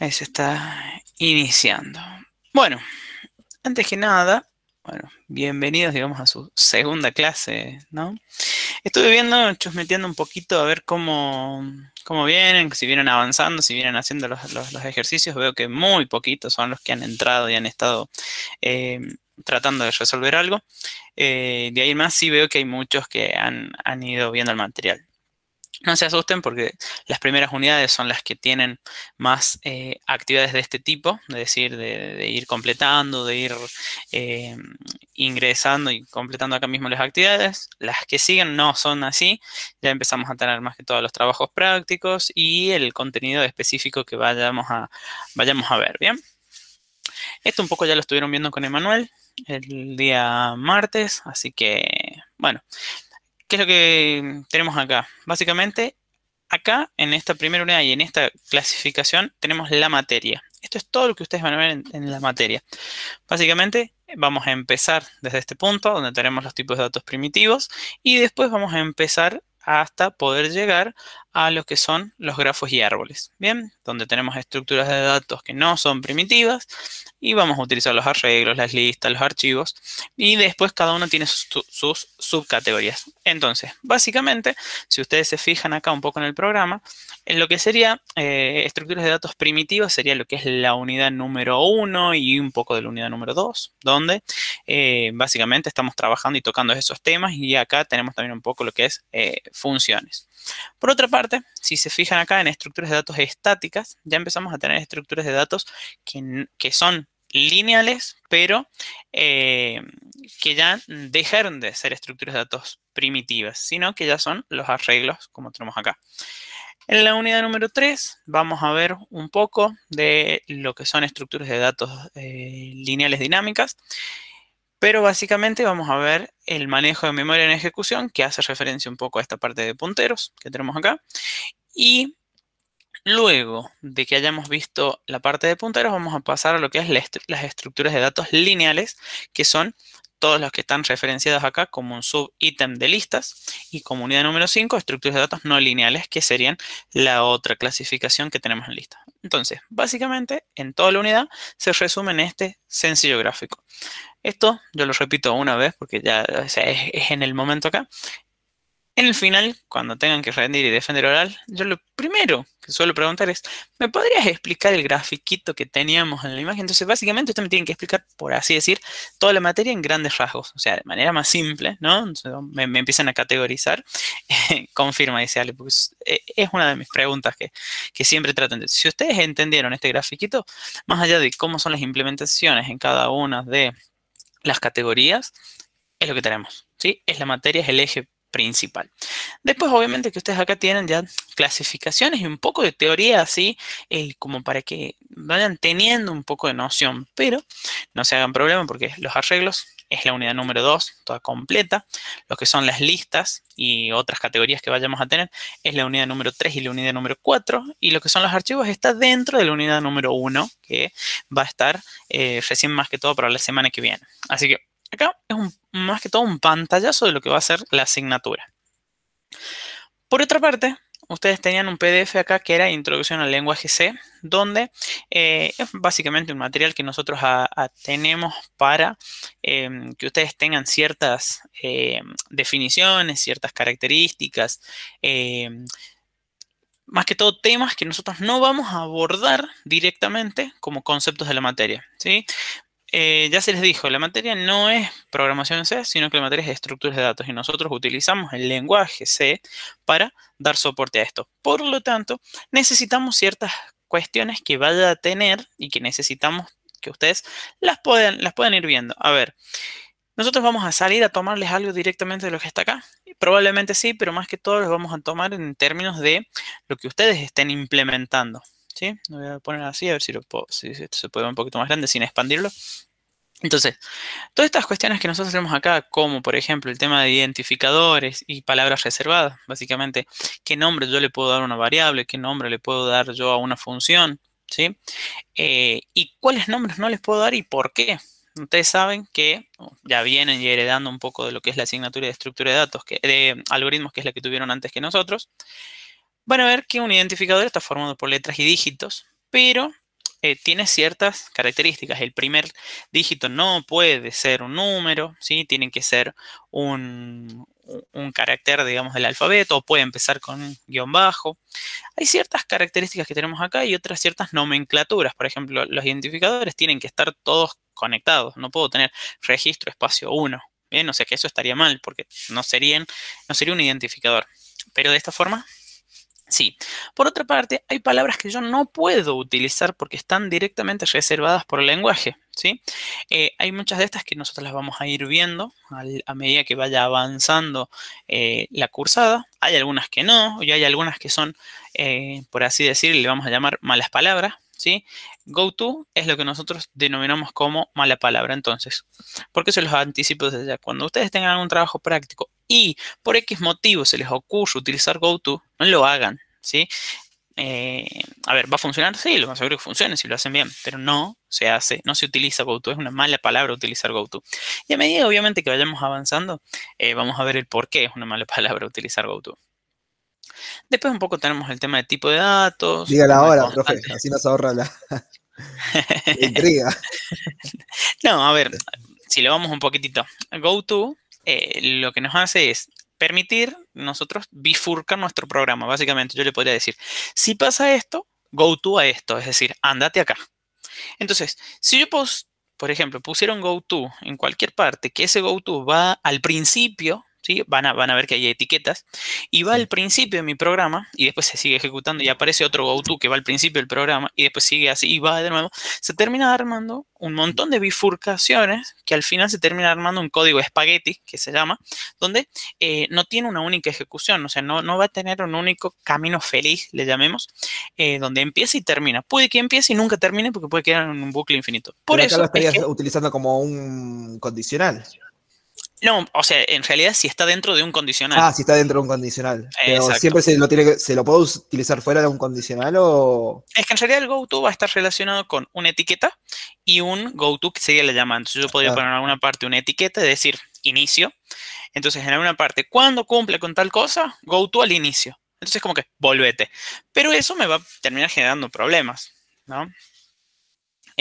Ahí se está iniciando. Bueno, antes que nada, bueno, bienvenidos, digamos, a su segunda clase, ¿no? Estuve viendo, metiendo un poquito a ver cómo, cómo vienen, si vienen avanzando, si vienen haciendo los, ejercicios. Veo que muy poquitos son los que han entrado y han estado eh, tratando de resolver algo. Eh, de ahí más sí veo que hay muchos que han, han ido viendo el material. No se asusten porque las primeras unidades son las que tienen más eh, actividades de este tipo, es decir, de, ir completando, de ir eh, ingresando y completando acá mismo las actividades. Las que siguen no son así, ya empezamos a tener más que todos los trabajos prácticos y el contenido específico que vayamos a, vayamos a ver, ¿bien? Esto un poco ya lo estuvieron viendo con Emanuel el día martes, así que, bueno, ¿Qué es lo que tenemos acá? Básicamente, acá en esta primera unidad y en esta clasificación tenemos la materia. Esto es todo lo que ustedes van a ver en, la materia. Básicamente, vamos a empezar desde este punto, donde tenemos los tipos de datos primitivos, y después vamos a empezar hasta poder llegar a lo que son los grafos y árboles, ¿bien? Donde tenemos estructuras de datos que no son primitivas y vamos a utilizar los arreglos, las listas, los archivos y después cada uno tiene sus, subcategorías. Entonces, básicamente, si ustedes se fijan acá un poco en el programa, en lo que sería eh, estructuras de datos primitivas sería lo que es la unidad número 1 y un poco de la unidad número 2, donde eh, básicamente estamos trabajando y tocando esos temas y acá tenemos también un poco lo que es eh, funciones. Por otra parte, si se fijan acá en estructuras de datos estáticas, ya empezamos a tener estructuras de datos que, son lineales, pero eh, que ya dejaron de ser estructuras de datos primitivas, sino que ya son los arreglos como tenemos acá. En la unidad número 3 vamos a ver un poco de lo que son estructuras de datos eh, lineales dinámicas pero básicamente vamos a ver el manejo de memoria en ejecución, que hace referencia un poco a esta parte de punteros que tenemos acá. Y luego de que hayamos visto la parte de punteros, vamos a pasar a lo que es las estructuras de datos lineales, que son todos los que están referenciados acá como un subítem de listas. Y como unidad número 5, estructuras de datos no lineales, que serían la otra clasificación que tenemos en lista. Entonces, básicamente, en toda la unidad se resume en este sencillo gráfico. Esto yo lo repito una vez porque ya es, en el momento acá. En el final, cuando tengan que rendir y defender oral, yo lo primero que suelo preguntar es, ¿me podrías explicar el grafiquito que teníamos en la imagen? Entonces, básicamente, ustedes me tienen que explicar, por así decir, toda la materia en grandes rasgos, o sea, de manera más simple, ¿no? me, empiezan a categorizar. Confirma, dice Ale, porque es una de mis preguntas que, que siempre tratan de... Si ustedes entendieron este grafiquito, más allá de cómo son las implementaciones en cada una de las categorías, es lo que tenemos, ¿sí? Es la materia, es el eje principal. Después, obviamente, que ustedes acá tienen ya clasificaciones y un poco de teoría, así, eh, como para que vayan teniendo un poco de noción, pero no se hagan problema porque los arreglos es la unidad número 2, toda completa. Lo que son las listas y otras categorías que vayamos a tener es la unidad número 3 y la unidad número 4. Y lo que son los archivos está dentro de la unidad número 1, que va a estar eh, recién más que todo para la semana que viene. Así que acá es más que todo un pantallazo de lo que va a ser la asignatura. Por otra parte, ustedes tenían un PDF acá que era Introducción al lenguaje C, donde eh, es básicamente un material que nosotros ah, ah, tenemos para em, que ustedes tengan ciertas em, definiciones, ciertas características, em, más que todo temas que nosotros no vamos a abordar directamente como conceptos de la materia. ¿sí? Eh, ya se les dijo, la materia no es programación C, sino que la materia es estructuras de datos y nosotros utilizamos el lenguaje C para dar soporte a esto. Por lo tanto, necesitamos ciertas cuestiones que vaya a tener y que necesitamos que ustedes las puedan, las puedan ir viendo. A ver, nosotros vamos a salir a tomarles algo directamente de lo que está acá. Probablemente sí, pero más que todo los vamos a tomar en términos de lo que ustedes estén implementando. ¿Sí? Lo voy a poner así, a ver si, lo se puede ver un poquito más grande sin expandirlo. Entonces, todas estas cuestiones que nosotros tenemos acá, como por ejemplo el tema de identificadores y palabras reservadas, básicamente, qué nombre yo le puedo dar a una variable, qué nombre le puedo dar yo a una función, ¿sí? Eh, y cuáles nombres no les puedo dar y por qué. Ustedes saben que oh, ya vienen y heredando un poco de lo que es la asignatura de estructura de datos, que, de algoritmos, que es la que tuvieron antes que nosotros. Van a ver que un identificador está formado por letras y dígitos, pero eh, tiene ciertas características. El primer dígito no puede ser un número, ¿sí? Tienen que ser un, carácter, digamos, del alfabeto, o puede empezar con guión bajo. Hay ciertas características que tenemos acá y otras ciertas nomenclaturas. Por ejemplo, los identificadores tienen que estar todos conectados. No puedo tener registro espacio 1. Bien, o sea que eso estaría mal porque no, serían, no sería un identificador. Pero de esta forma Sí. Por otra parte, hay palabras que yo no puedo utilizar porque están directamente reservadas por el lenguaje. ¿sí? Eh, hay muchas de estas que nosotros las vamos a ir viendo a medida que vaya avanzando eh, la cursada. Hay algunas que no, y hay algunas que son, eh, por así decir, le vamos a llamar malas palabras. ¿sí? Go to es lo que nosotros denominamos como mala palabra. Entonces, ¿por qué se los anticipo desde ya? Cuando ustedes tengan un trabajo práctico y por X motivo se les ocurre utilizar GoTo, no lo hagan, ¿sí? Eh, a ver, ¿va a funcionar? Sí, lo más seguro que funcione si lo hacen bien, pero no se hace, no se utiliza GoTo, es una mala palabra utilizar GoTo. Y a medida, obviamente, que vayamos avanzando, eh, vamos a ver el por qué es una mala palabra utilizar GoTo. Después un poco tenemos el tema de tipo de datos. Dígala ahora, profe, así nos ahorra la, no, a ver, si le vamos un poquitito. GoTo eh, lo que nos hace es permitir nosotros bifurcar nuestro programa, básicamente. Yo le podría decir, si pasa esto, go to a esto, es decir, ándate acá. Entonces, si yo, por ejemplo, pusiera un go to en cualquier parte, que ese go to va al principio van, a, ver que hay etiquetas, y va al principio de mi programa, y después se sigue ejecutando, y aparece otro GoTo que va al principio del programa, y después sigue así, y va de nuevo, se termina armando un montón de bifurcaciones que al final se termina armando un código espagueti, que se llama, donde eh, no tiene una única ejecución, o sea, no, no va a tener un único camino feliz, le llamemos, eh, donde empieza y termina. Puede que empiece y nunca termine porque puede quedar en un bucle infinito. Por eso... lo estarías utilizando como un condicional. No, o sea, en realidad si está dentro de un condicional. Ah, si está dentro de un condicional. Pero siempre se lo, tiene que, se lo puede utilizar fuera de un condicional o. Es que en realidad el go to va a estar relacionado con una etiqueta y un go to que sería la llamada. Entonces yo podría ah. poner en alguna parte una etiqueta es decir inicio. Entonces en alguna parte, cuando cumple con tal cosa, go to al inicio. Entonces como que volvete. Pero eso me va a terminar generando problemas, ¿no?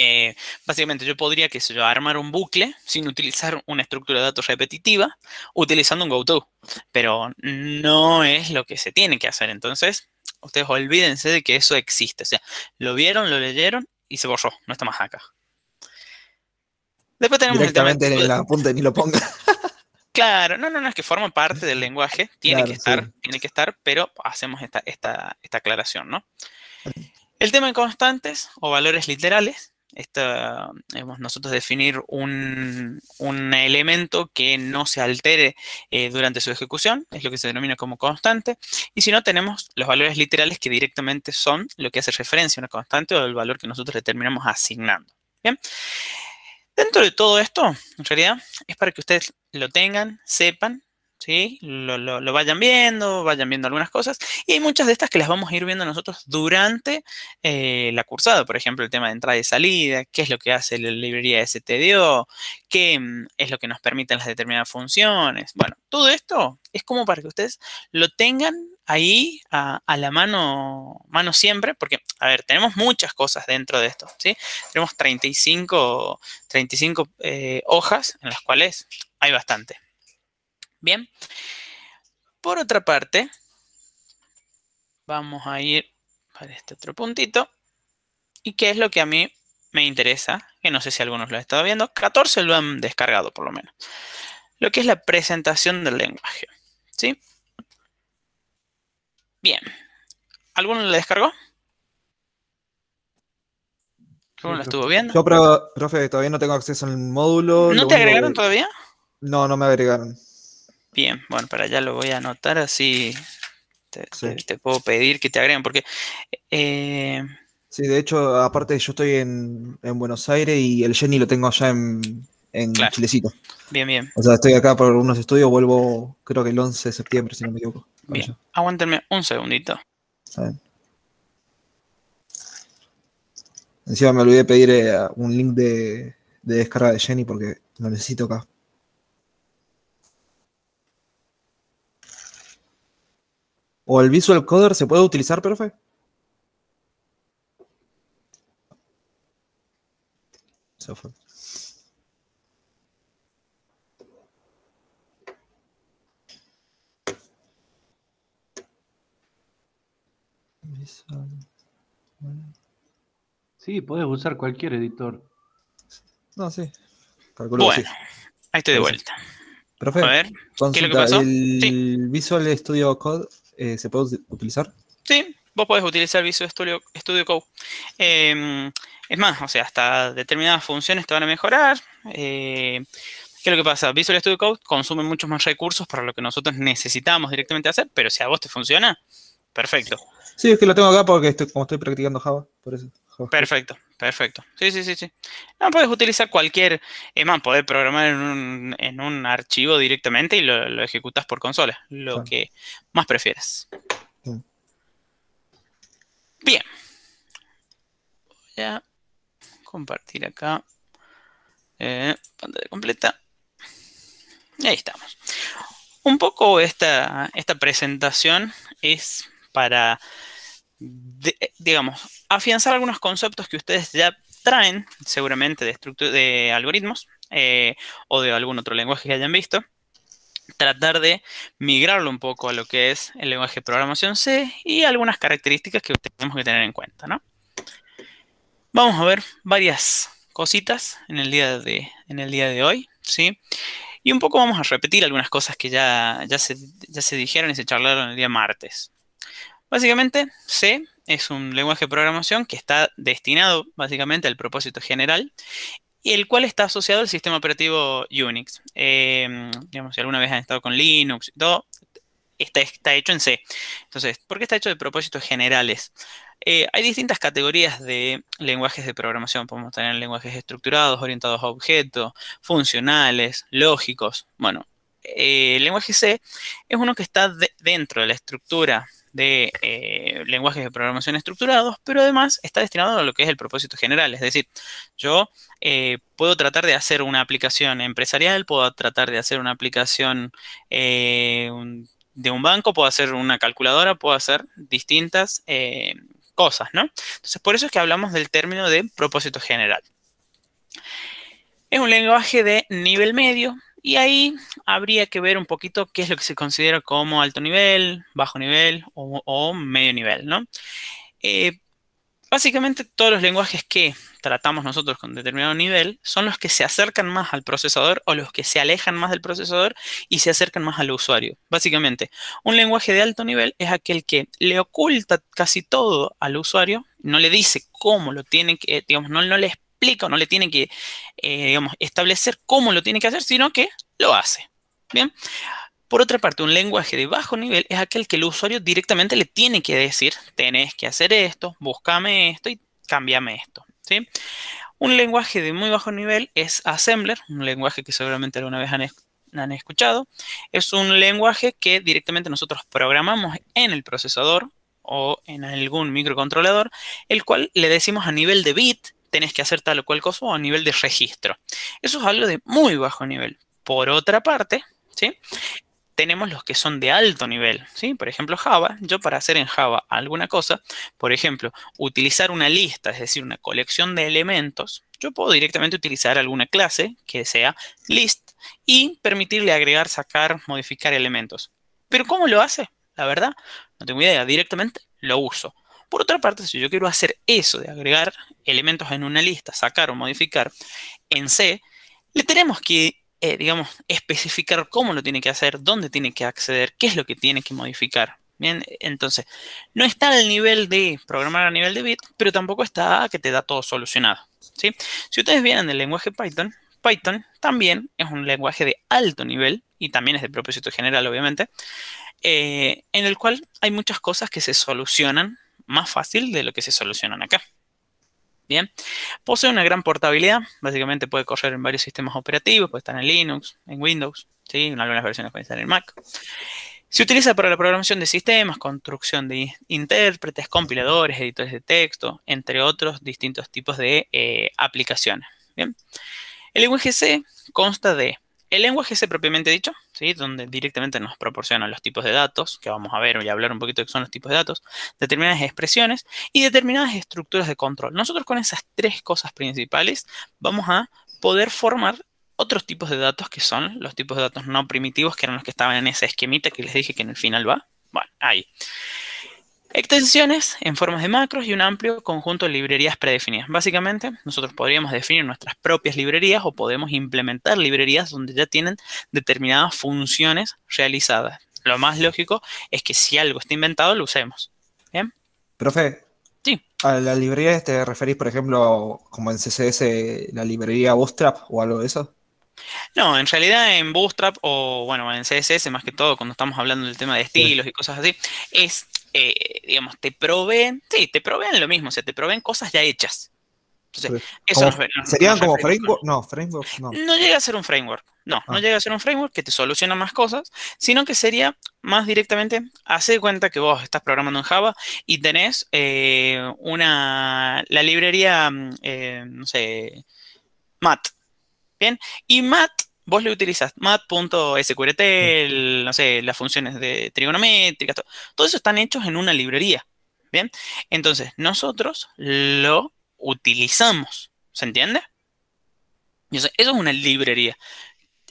Eh, básicamente yo podría, que yo, armar un bucle sin utilizar una estructura de datos repetitiva, utilizando un GoTo. Pero no es lo que se tiene que hacer. Entonces, ustedes olvídense de que eso existe. O sea, lo vieron, lo leyeron y se borró. No está más acá. Después tenemos Directamente el tema ni lo ponga. Claro, no, no, no, es que forma parte del lenguaje, tiene que estar, tiene que estar, pero hacemos esta, esta aclaración, ¿no? El tema de constantes o valores literales nosotros definir un, elemento que no se altere eh, durante su ejecución, es lo que se denomina como constante, y si no tenemos los valores literales que directamente son lo que hace referencia a una constante o el valor que nosotros determinamos asignando. dentro de todo esto, en realidad, es para que ustedes lo tengan, sepan, ¿sí? Lo, vayan viendo, vayan viendo algunas cosas. Y hay muchas de estas que las vamos a ir viendo nosotros durante eh, la cursada. Por ejemplo, el tema de entrada y salida, qué es lo que hace la librería STDO, qué mm, es lo que nos permiten las determinadas funciones. Bueno, todo esto es como para que ustedes lo tengan ahí a, la mano, mano siempre, porque, a ver, tenemos muchas cosas dentro de esto, ¿sí? Tenemos 35, 35 eh, hojas en las cuales hay bastante. Bien. Por otra parte, vamos a ir para este otro puntito. ¿Y qué es lo que a mí me interesa? Que no sé si algunos lo han estado viendo. 14 lo han descargado por lo menos. Lo que es la presentación del lenguaje. ¿Sí? Bien. ¿Alguno lo descargó? ¿Alguno lo estuvo viendo? Yo, profe, todavía no tengo acceso al módulo. ¿No te agregaron todavía? No, no me agregaron. Bien, bueno, para allá lo voy a anotar así te, puedo pedir que te agreguen, porque... Eh... Sí, de hecho, aparte yo estoy en, Buenos Aires y el Jenny lo tengo allá en, en Chilecito. Bien, bien. O sea, estoy acá por unos estudios, vuelvo creo que el 11 de septiembre, si no me equivoco. Bien, aguantenme un segundito. Encima me olvidé pedir eh, un link de, de descarga de Jenny porque lo necesito acá. ¿O el Visual Coder se puede utilizar, profe? Sí, puedes usar cualquier editor. No, sí. bueno, ahí estoy de vuelta. Profe, a ver, ¿qué es lo que pasó? El Visual Studio Code eh, se puede utilizar? Sí, vos podés utilizar Visual Studio, Studio Code. Em, es más, o sea, hasta determinadas funciones te van a mejorar. Eh, ¿Qué es lo que pasa? Visual Studio Code consume muchos más recursos para lo que nosotros necesitamos directamente hacer, pero si a vos te funciona, perfecto. Sí, es que lo tengo acá porque como estoy practicando Java, por eso. Perfecto, perfecto. Sí, sí, sí, sí. puedes utilizar cualquier, emán, puedes programar en un, archivo directamente y lo, ejecutas por consola, lo que más prefieras. Bien. Voy a compartir acá. Eh, pantalla completa. Y ahí estamos. Un poco esta, esta presentación es para eh, digamos, afianzar algunos conceptos que ustedes ya traen, seguramente de, de algoritmos eh, o de algún otro lenguaje que hayan visto, tratar de migrarlo un poco a lo que es el lenguaje de programación C y algunas características que tenemos que tener en cuenta, Vamos a ver varias cositas en el día de, en el día de hoy, ¿sí? Y un poco vamos a repetir algunas cosas que ya, ya, se, ya se dijeron y se charlaron el día martes. Básicamente, C es un lenguaje de programación que está destinado básicamente al propósito general y el cual está asociado al sistema operativo Unix. Em, digamos, si alguna vez han estado con Linux, todo está, hecho en C. Entonces, ¿por qué está hecho de propósitos generales? Eh, hay distintas categorías de lenguajes de programación. Podemos tener lenguajes estructurados, orientados a objetos, funcionales, lógicos. Bueno, eh, el lenguaje C es uno que está dentro de la estructura de eh, lenguajes de programación estructurados, pero además está destinado a lo que es el propósito general. Es decir, yo eh, puedo tratar de hacer una aplicación empresarial, puedo tratar de hacer una aplicación de un banco, puedo hacer una calculadora, puedo hacer distintas cosas, ¿no? Entonces, por eso es que hablamos del término de propósito general. Es un lenguaje de nivel medio, y ahí habría que ver un poquito qué es lo que se considera como alto nivel, bajo nivel o, medio nivel, ¿no? Eh, básicamente todos los lenguajes que tratamos nosotros con determinado nivel son los que se acercan más al procesador o los que se alejan más del procesador y se acercan más al usuario. Básicamente, un lenguaje de alto nivel es aquel que le oculta casi todo al usuario, no le dice cómo lo tiene que, digamos, no, no le explica no le tiene que, eh, establecer cómo lo tiene que hacer, sino que lo hace. Bien. Por otra parte, un lenguaje de bajo nivel es aquel que el usuario directamente le tiene que decir, tenés que hacer esto, búscame esto y cámbiame esto. ¿sí? Un lenguaje de muy bajo nivel es Assembler, un lenguaje que seguramente alguna vez han, han escuchado. Es un lenguaje que directamente nosotros programamos en el procesador o en algún microcontrolador, el cual le decimos a nivel de bit tenés que hacer tal o cual cosa a nivel de registro. Eso es algo de muy bajo nivel. Por otra parte, ¿sí? tenemos los que son de alto nivel, ¿sí? Por ejemplo, Java, yo para hacer en Java alguna cosa, por ejemplo, utilizar una lista, es decir, una colección de elementos, yo puedo directamente utilizar alguna clase que sea list y permitirle agregar, sacar, modificar elementos. Pero ¿cómo lo hace? La verdad, no tengo idea, directamente lo uso. Por otra parte, si yo quiero hacer eso de agregar elementos en una lista, sacar o modificar, en C, le tenemos que, eh, digamos, especificar cómo lo tiene que hacer, dónde tiene que acceder, qué es lo que tiene que modificar. Bien, entonces, no está al nivel de programar a nivel de bit, pero tampoco está que te da todo solucionado. Si ustedes vienen el lenguaje Python, Python también es un lenguaje de alto nivel y también es de propósito general, obviamente, eh, en el cual hay muchas cosas que se solucionan más fácil de lo que se solucionan acá. Bien, posee una gran portabilidad, básicamente puede correr en varios sistemas operativos, puede estar en Linux, en Windows, ¿sí? en algunas versiones puede estar en Mac. Se utiliza para la programación de sistemas, construcción de intérpretes, compiladores, editores de texto, entre otros distintos tipos de eh, aplicaciones. Bien. El lenguaje C consta de el lenguaje ese propiamente dicho, ¿sí? donde directamente nos proporcionan los tipos de datos, que vamos a ver y hablar un poquito de qué son los tipos de datos, determinadas expresiones y determinadas estructuras de control. Nosotros con esas tres cosas principales vamos a poder formar otros tipos de datos que son los tipos de datos no primitivos, que eran los que estaban en ese esquemita que les dije que en el final va. Bueno, ahí. Extensiones en formas de macros y un amplio conjunto de librerías predefinidas. Básicamente, nosotros podríamos definir nuestras propias librerías o podemos implementar librerías donde ya tienen determinadas funciones realizadas. Lo más lógico es que si algo está inventado, lo usemos. ¿Bien? Profe. Sí. ¿A la librería te referís, por ejemplo, como en CSS, la librería Bootstrap o algo de eso? No, en realidad en Bootstrap o bueno, en CSS más que todo, cuando estamos hablando del tema de estilos y cosas así, es eh, digamos, te proveen, sí, te proveen lo mismo, o sea, te proveen cosas ya hechas. Entonces, eso nos, ¿Serían como framework? No, framework no. No llega a ser un framework, no, no ah. llega a ser un framework que te soluciona más cosas, sino que sería más directamente, hace cuenta que vos estás programando en Java y tenés eh, una, la librería, mm, eh, no sé, MAT, ¿bien? Y MAT vos le utilizas mat.sqrt, no sé, las funciones de trigonométricas, todo, eso están hechos en una librería. Bien, entonces nosotros lo utilizamos, ¿se entiende? eso es una librería.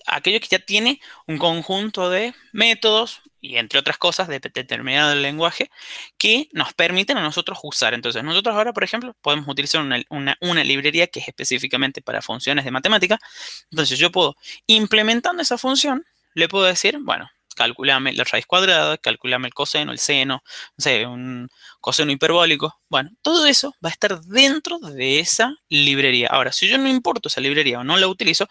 Aquello que ya tiene un conjunto de métodos, y entre otras cosas de determinado lenguaje que nos permiten a nosotros usar. Entonces, nosotros ahora, por ejemplo, podemos utilizar una, librería que es específicamente para funciones de matemática. Entonces, yo puedo, implementando esa función, le puedo decir, bueno, calculame la raíz cuadrada, calculame el coseno, el seno, no sé, un coseno hiperbólico. Bueno, todo eso va a estar dentro de esa librería. Ahora, si yo no importo esa librería o no la utilizo,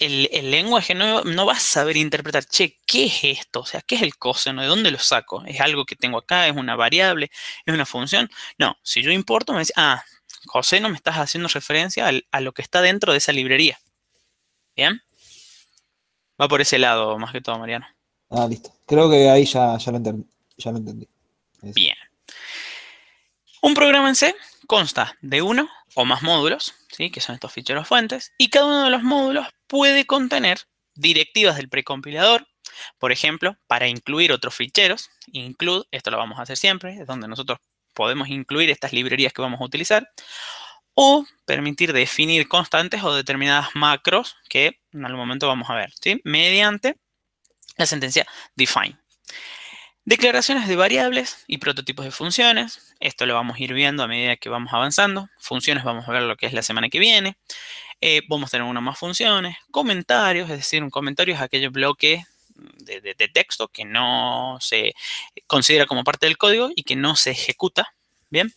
el, lenguaje no, no va a saber interpretar, che, ¿qué es esto? O sea, ¿qué es el coseno? ¿De dónde lo saco? ¿Es algo que tengo acá? ¿Es una variable? ¿Es una función? No, si yo importo, me dice, ah, no me estás haciendo referencia a lo que está dentro de esa librería. ¿Bien? Va por ese lado, más que todo, Mariano. Ah, listo. Creo que ahí ya, entendí, ya lo entendí. Bien. Un programa en C consta de uno o más módulos, ¿sí? que son estos ficheros fuentes, y cada uno de los módulos puede contener directivas del precompilador, por ejemplo, para incluir otros ficheros, include, esto lo vamos a hacer siempre, es donde nosotros podemos incluir estas librerías que vamos a utilizar, o permitir definir constantes o determinadas macros que en algún momento vamos a ver, mediante la sentencia define. Declaraciones de variables y prototipos de funciones. Esto lo vamos a ir viendo a medida que vamos avanzando. Funciones vamos a ver lo que es la semana que viene. Eh, vamos a tener una más funciones. Comentarios, es decir, un comentario es aquel bloque de, de texto que no se considera como parte del código y que no se ejecuta. Bien.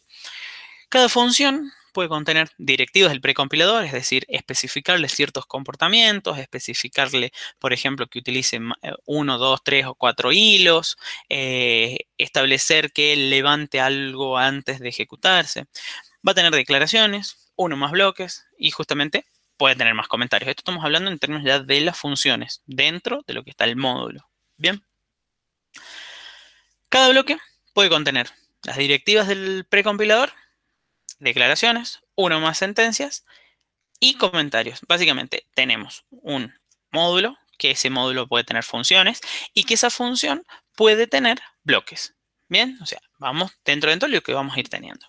Cada función puede contener directivas del precompilador, es decir, especificarle ciertos comportamientos, especificarle, por ejemplo, que utilice eh, uno, dos, tres o cuatro hilos, eh, establecer que levante algo antes de ejecutarse. Va a tener declaraciones, uno más bloques y justamente puede tener más comentarios. Esto estamos hablando en términos de las funciones dentro de lo que está el módulo. Bien. Cada bloque puede contener las directivas del precompilador declaraciones, uno más sentencias y comentarios. Básicamente tenemos un módulo, que ese módulo puede tener funciones y que esa función puede tener bloques. Bien, o sea, vamos dentro de lo que vamos a ir teniendo.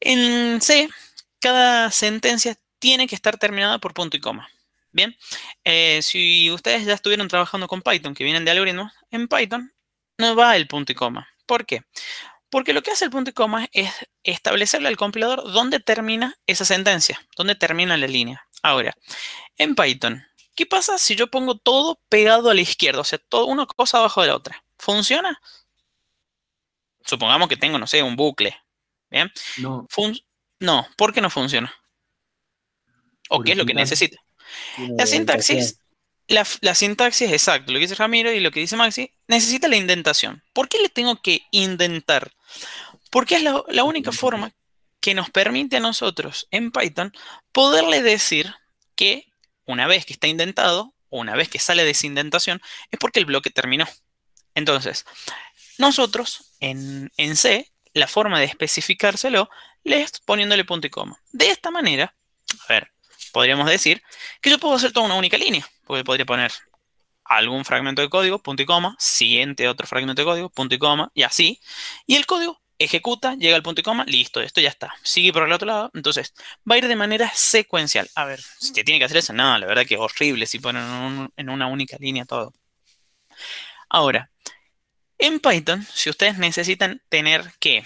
En C, cada sentencia tiene que estar terminada por punto y coma. Bien, eh, si ustedes ya estuvieron trabajando con Python, que vienen de algoritmos, en Python no va el punto y coma. ¿Por qué? Porque lo que hace el punto y coma es establecerle al compilador dónde termina esa sentencia, dónde termina la línea. Ahora, en Python, ¿qué pasa si yo pongo todo pegado a la izquierda? O sea, todo, una cosa abajo de la otra. ¿Funciona? Supongamos que tengo, no sé, un bucle. ¿Bien? No. no, ¿por qué no funciona? ¿O qué es lo que necesita? La sintaxis, la, sintaxis exacto, lo que dice Ramiro y lo que dice Maxi, necesita la indentación. ¿Por qué le tengo que indentar? Porque es la, única forma que nos permite a nosotros en Python poderle decir que una vez que está indentado, una vez que sale de esa indentación, es porque el bloque terminó. Entonces, nosotros en, en C, la forma de especificárselo es poniéndole punto y coma. De esta manera, a ver, podríamos decir que yo puedo hacer toda una única línea, porque podría poner algún fragmento de código, punto y coma, siguiente otro fragmento de código, punto y coma, y así. Y el código ejecuta, llega al punto y coma, listo, esto ya está. Sigue por el otro lado, entonces va a ir de manera secuencial. A ver, si tiene que hacer eso, no, la verdad que es horrible si ponen en una única línea todo. Ahora, en Python, si ustedes necesitan tener que,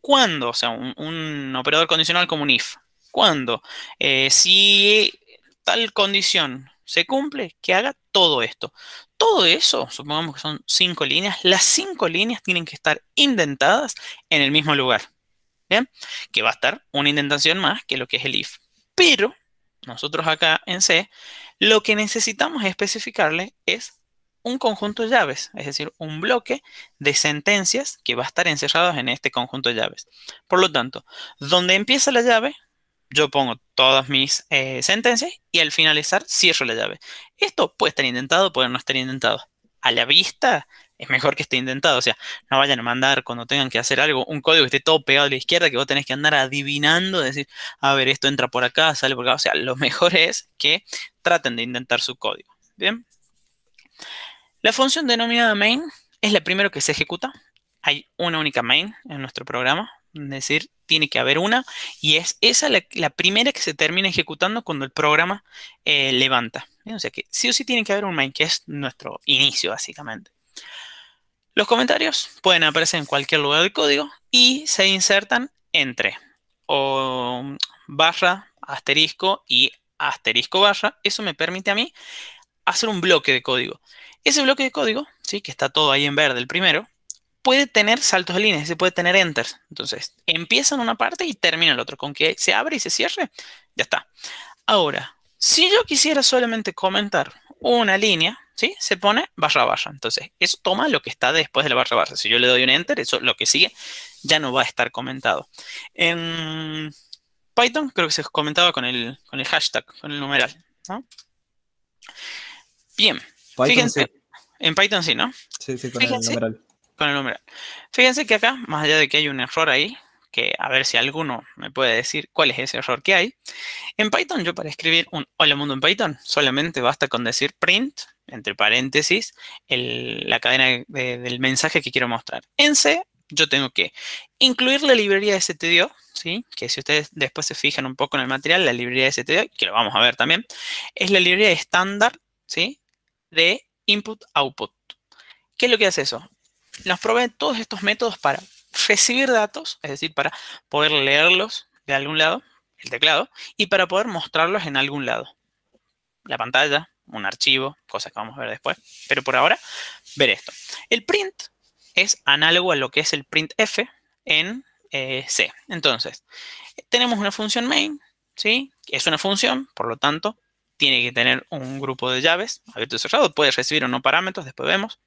cuando, o sea, un, operador condicional como un if, cuando, eh, si tal condición se cumple, que haga todo esto. Todo eso, supongamos que son cinco líneas, las cinco líneas tienen que estar indentadas en el mismo lugar. ¿Bien? Que va a estar una indentación más que lo que es el if. Pero nosotros acá en C, lo que necesitamos especificarle es un conjunto de llaves, es decir, un bloque de sentencias que va a estar encerrados en este conjunto de llaves. Por lo tanto, donde empieza la llave, yo pongo todas mis eh, sentencias y al finalizar cierro la llave. Esto puede estar intentado, puede no estar intentado. A la vista es mejor que esté intentado, o sea, no vayan a mandar cuando tengan que hacer algo un código que esté todo pegado a la izquierda que vos tenés que andar adivinando, decir, a ver, esto entra por acá, sale por acá, o sea, lo mejor es que traten de intentar su código. Bien. La función denominada main es la primera que se ejecuta. Hay una única main en nuestro programa, es decir, tiene que haber una y es esa la, primera que se termina ejecutando cuando el programa eh, levanta. ¿eh? O sea que sí o sí tiene que haber un main, que es nuestro inicio básicamente. Los comentarios pueden aparecer en cualquier lugar del código y se insertan entre o barra, asterisco y asterisco barra. Eso me permite a mí hacer un bloque de código. Ese bloque de código, ¿sí? que está todo ahí en verde el primero, puede tener saltos de líneas, se puede tener enters. Entonces, empieza en una parte y termina en otra. Con que se abre y se cierre, ya está. Ahora, si yo quisiera solamente comentar una línea, ¿sí? Se pone barra barra. Entonces, eso toma lo que está después de la barra barra. Si yo le doy un enter, eso lo que sigue ya no va a estar comentado. En Python creo que se comentaba con el, con el hashtag, con el numeral, Bien. Fíjense. En Python sí, ¿no? Sí, sí, con el numeral con el numeral. Fíjense que acá, más allá de que hay un error ahí, que a ver si alguno me puede decir cuál es ese error que hay. En Python, yo para escribir un hola mundo en Python, solamente basta con decir print, entre paréntesis, la cadena del mensaje que quiero mostrar. En C, yo tengo que incluir la librería de STDO, ¿sí? que si ustedes después se fijan un poco en el material, la librería de STDO, que lo vamos a ver también, es la librería estándar ¿sí? de input-output. ¿Qué es lo que hace eso? nos proveen todos estos métodos para recibir datos, es decir, para poder leerlos de algún lado, el teclado, y para poder mostrarlos en algún lado. La pantalla, un archivo, cosas que vamos a ver después. Pero por ahora, ver esto. El print es análogo a lo que es el printf en eh, C. Entonces, tenemos una función main, ¿sí? Es una función, por lo tanto, tiene que tener un grupo de llaves abierto y cerrado. Puede recibir o no parámetros, después vemos.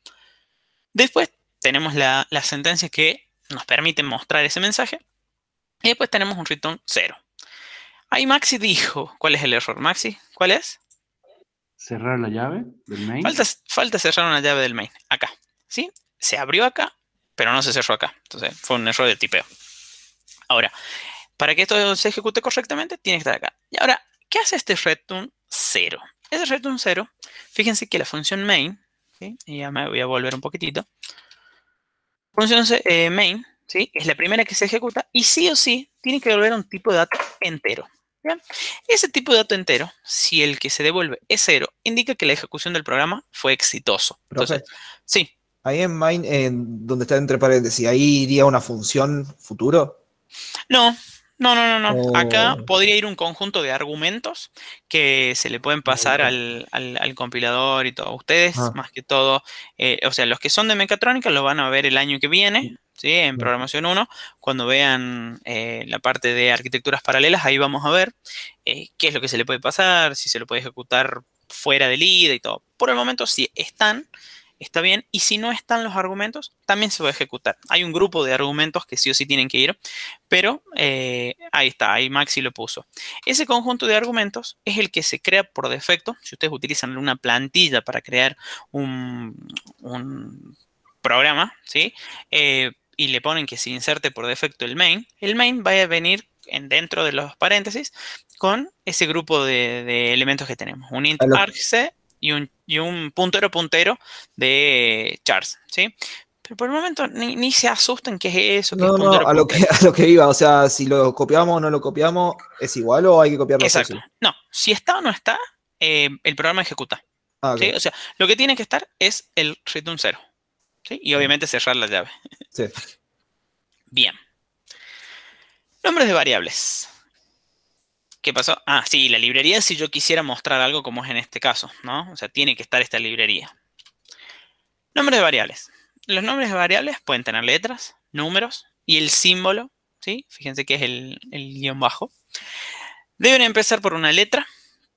Después tenemos la, las sentencias que nos permiten mostrar ese mensaje. Y después tenemos un return 0. Ahí Maxi dijo, ¿cuál es el error, Maxi? ¿Cuál es? Cerrar la llave del main. Falta, cerrar una llave del main, acá. ¿Sí? Se abrió acá, pero no se cerró acá. Entonces fue un error de tipeo. Ahora, para que esto se ejecute correctamente, tiene que estar acá. Y ahora, ¿qué hace este return 0? Ese return 0, fíjense que la función main, y ya me voy a volver un poquitito, Función eh, main, ¿sí? Es la primera que se ejecuta y sí o sí tiene que devolver un tipo de dato entero. Ese tipo de dato entero, si el que se devuelve es cero, indica que la ejecución del programa fue exitoso. Entonces, sí. Ahí en main, en donde está entre paréntesis, ¿ahí iría una función futuro? No, no, no, no, no. Acá oh. podría ir un conjunto de argumentos que se le pueden pasar al, compilador y todo. Ustedes, ah. más que todo, eh, o sea, los que son de mecatrónica lo van a ver el año que viene, ¿sí? En programación 1, cuando vean eh, la parte de arquitecturas paralelas, ahí vamos a ver eh, qué es lo que se le puede pasar, si se lo puede ejecutar fuera del IDE y todo. Por el momento, si están, está bien. Y si no están los argumentos, también se va a ejecutar. Hay un grupo de argumentos que sí o sí tienen que ir, pero eh, ahí está, ahí Maxi lo puso. Ese conjunto de argumentos es el que se crea por defecto. Si ustedes utilizan una plantilla para crear un, programa, ¿sí? Eh, y le ponen que se inserte por defecto el main, el main va a venir en dentro de los paréntesis con ese grupo de, elementos que tenemos. Un int y un, puntero puntero de Charles, ¿sí? Pero por el momento ni, se asusten que es eso. no, no, a lo, que, a iba, o sea, si lo copiamos o no lo copiamos, ¿es igual o hay que copiarlo? Exacto. No, si está o no está, eh, el programa ejecuta. Ah, o sea, lo que tiene que estar es el return cero ¿sí? Y obviamente cerrar la llave. Bien. Nombres de variables. ¿Qué pasó? Ah, sí, la librería si yo quisiera mostrar algo como es en este caso, ¿no? O sea, tiene que estar esta librería. Nombres de variables. Los nombres de variables pueden tener letras, números y el símbolo, ¿sí? Fíjense que es el, el guión bajo. Deben empezar por una letra,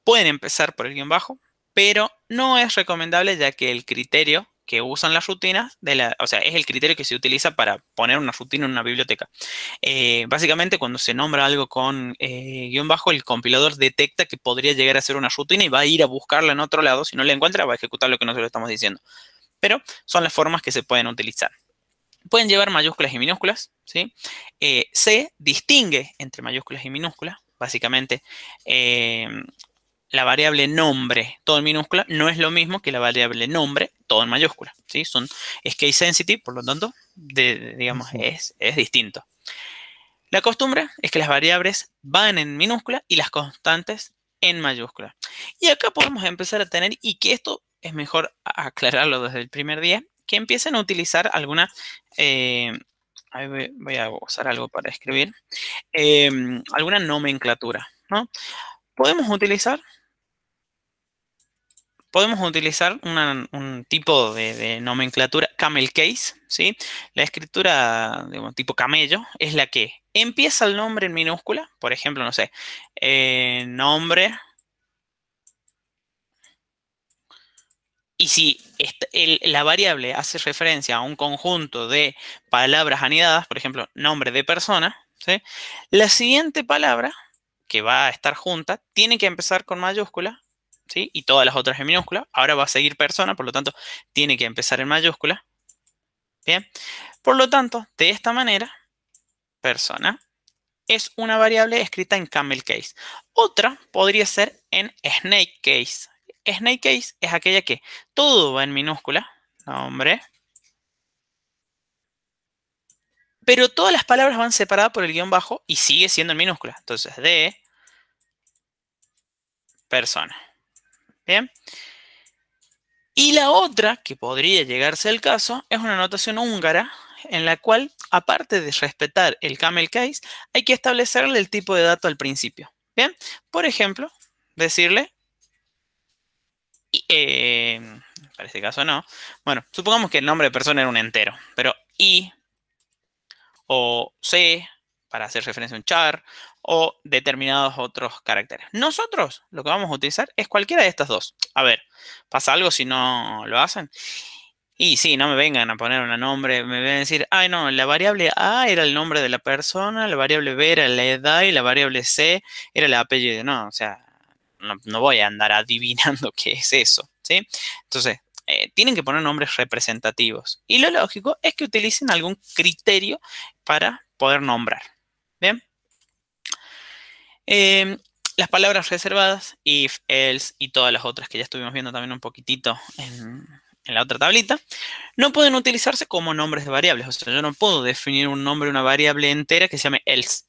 pueden empezar por el guión bajo, pero no es recomendable ya que el criterio que usan las rutinas, de la, o sea, es el criterio que se utiliza para poner una rutina en una biblioteca. Eh, básicamente, cuando se nombra algo con eh, guión bajo, el compilador detecta que podría llegar a ser una rutina y va a ir a buscarla en otro lado. Si no la encuentra, va a ejecutar lo que nosotros estamos diciendo. Pero son las formas que se pueden utilizar. Pueden llevar mayúsculas y minúsculas, ¿sí? Eh, se distingue entre mayúsculas y minúsculas, básicamente la variable nombre, todo en minúscula, no es lo mismo que la variable nombre, todo en mayúscula. ¿sí? Son, case sensitive, por lo tanto, digamos, es, es distinto. La costumbre es que las variables van en minúscula y las constantes en mayúscula. Y acá podemos empezar a tener, y que esto es mejor aclararlo desde el primer día, que empiecen a utilizar alguna... Eh, voy a usar algo para escribir. Eh, alguna nomenclatura, ¿no? Podemos utilizar podemos utilizar un tipo de, nomenclatura camel case, ¿sí? La escritura de tipo camello es la que empieza el nombre en minúscula, por ejemplo, no sé, eh, nombre. Y si la variable hace referencia a un conjunto de palabras anidadas, por ejemplo, nombre de persona, la siguiente palabra que va a estar junta tiene que empezar con mayúscula ¿sí? Y todas las otras en minúscula. Ahora va a seguir persona, por lo tanto, tiene que empezar en mayúscula. Bien. Por lo tanto, de esta manera, persona es una variable escrita en camel case. Otra podría ser en snake case. Snake case es aquella que todo va en minúscula, nombre, pero todas las palabras van separadas por el guión bajo y sigue siendo en minúscula. Entonces, de persona. Bien. Y la otra, que podría llegarse al caso, es una notación húngara en la cual, aparte de respetar el camel case, hay que establecerle el tipo de dato al principio. Bien, por ejemplo, decirle, eh, para este caso no, bueno, supongamos que el nombre de persona era un entero, pero I o C, para hacer referencia a un char, o determinados otros caracteres. Nosotros lo que vamos a utilizar es cualquiera de estas dos. A ver, ¿pasa algo si no lo hacen? Y si no me vengan a poner un nombre, me van a decir, ay no, la variable A era el nombre de la persona, la variable B era la edad y la variable C era el apellido. No, o sea, no, voy a andar adivinando qué es eso, ¿sí? Entonces, eh, tienen que poner nombres representativos. Y lo lógico es que utilicen algún criterio para poder nombrar. ¿Bien? Em, las palabras reservadas, if, else y todas las otras que ya estuvimos viendo también un poquitito en, la otra tablita, no pueden utilizarse como nombres de variables. O sea, yo no puedo definir un nombre, una variable entera que se llame else.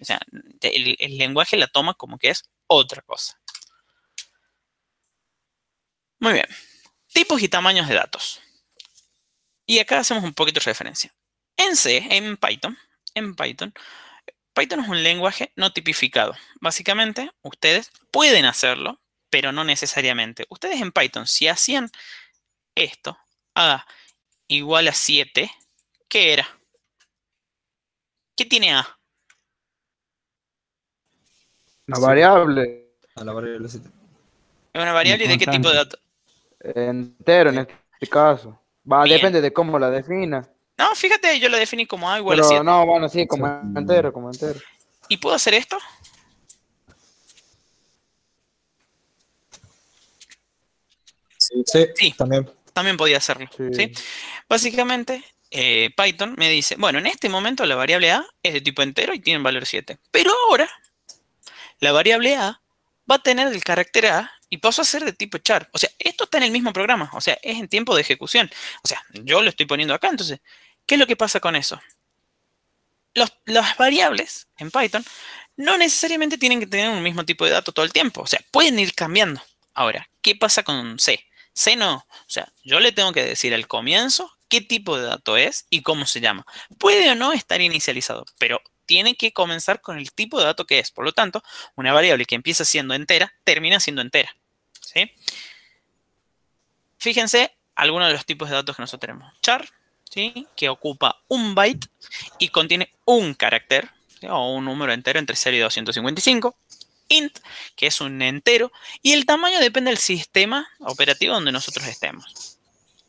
O sea, el, el lenguaje la toma como que es otra cosa. Muy bien. Tipos y tamaños de datos. Y acá hacemos un poquito de referencia. En C, en Python, en Python, Python es un lenguaje no tipificado. Básicamente, ustedes pueden hacerlo, pero no necesariamente. Ustedes en Python, si hacían esto, A igual a 7, ¿qué era? ¿Qué tiene A? Una variable. ¿Es una variable de qué tipo de dato? Entero en este caso. Va, depende de cómo la defina. No, fíjate, yo lo definí como A ah, igual a 7. No, bueno, sí, como entero, como entero. ¿Y puedo hacer esto? Sí, sí, también. También podía hacerlo. Sí. Básicamente, eh, Python me dice, bueno, en este momento la variable A es de tipo entero y tiene valor 7. Pero ahora, la variable A va a tener el carácter A y pasó a ser de tipo char. O sea, esto está en el mismo programa, o sea, es en tiempo de ejecución. O sea, yo lo estoy poniendo acá, entonces ¿Qué es lo que pasa con eso? las variables en Python no necesariamente tienen que tener un mismo tipo de dato todo el tiempo. O sea, pueden ir cambiando. Ahora, ¿qué pasa con C? C no. O sea, yo le tengo que decir al comienzo qué tipo de dato es y cómo se llama. Puede o no estar inicializado, pero tiene que comenzar con el tipo de dato que es. Por lo tanto, una variable que empieza siendo entera, termina siendo entera. Fíjense algunos de los tipos de datos que nosotros tenemos. Char, que ocupa un byte y contiene un carácter o un número entero entre 0 y 255 int, que es un entero, y el tamaño depende del sistema operativo donde nosotros estemos.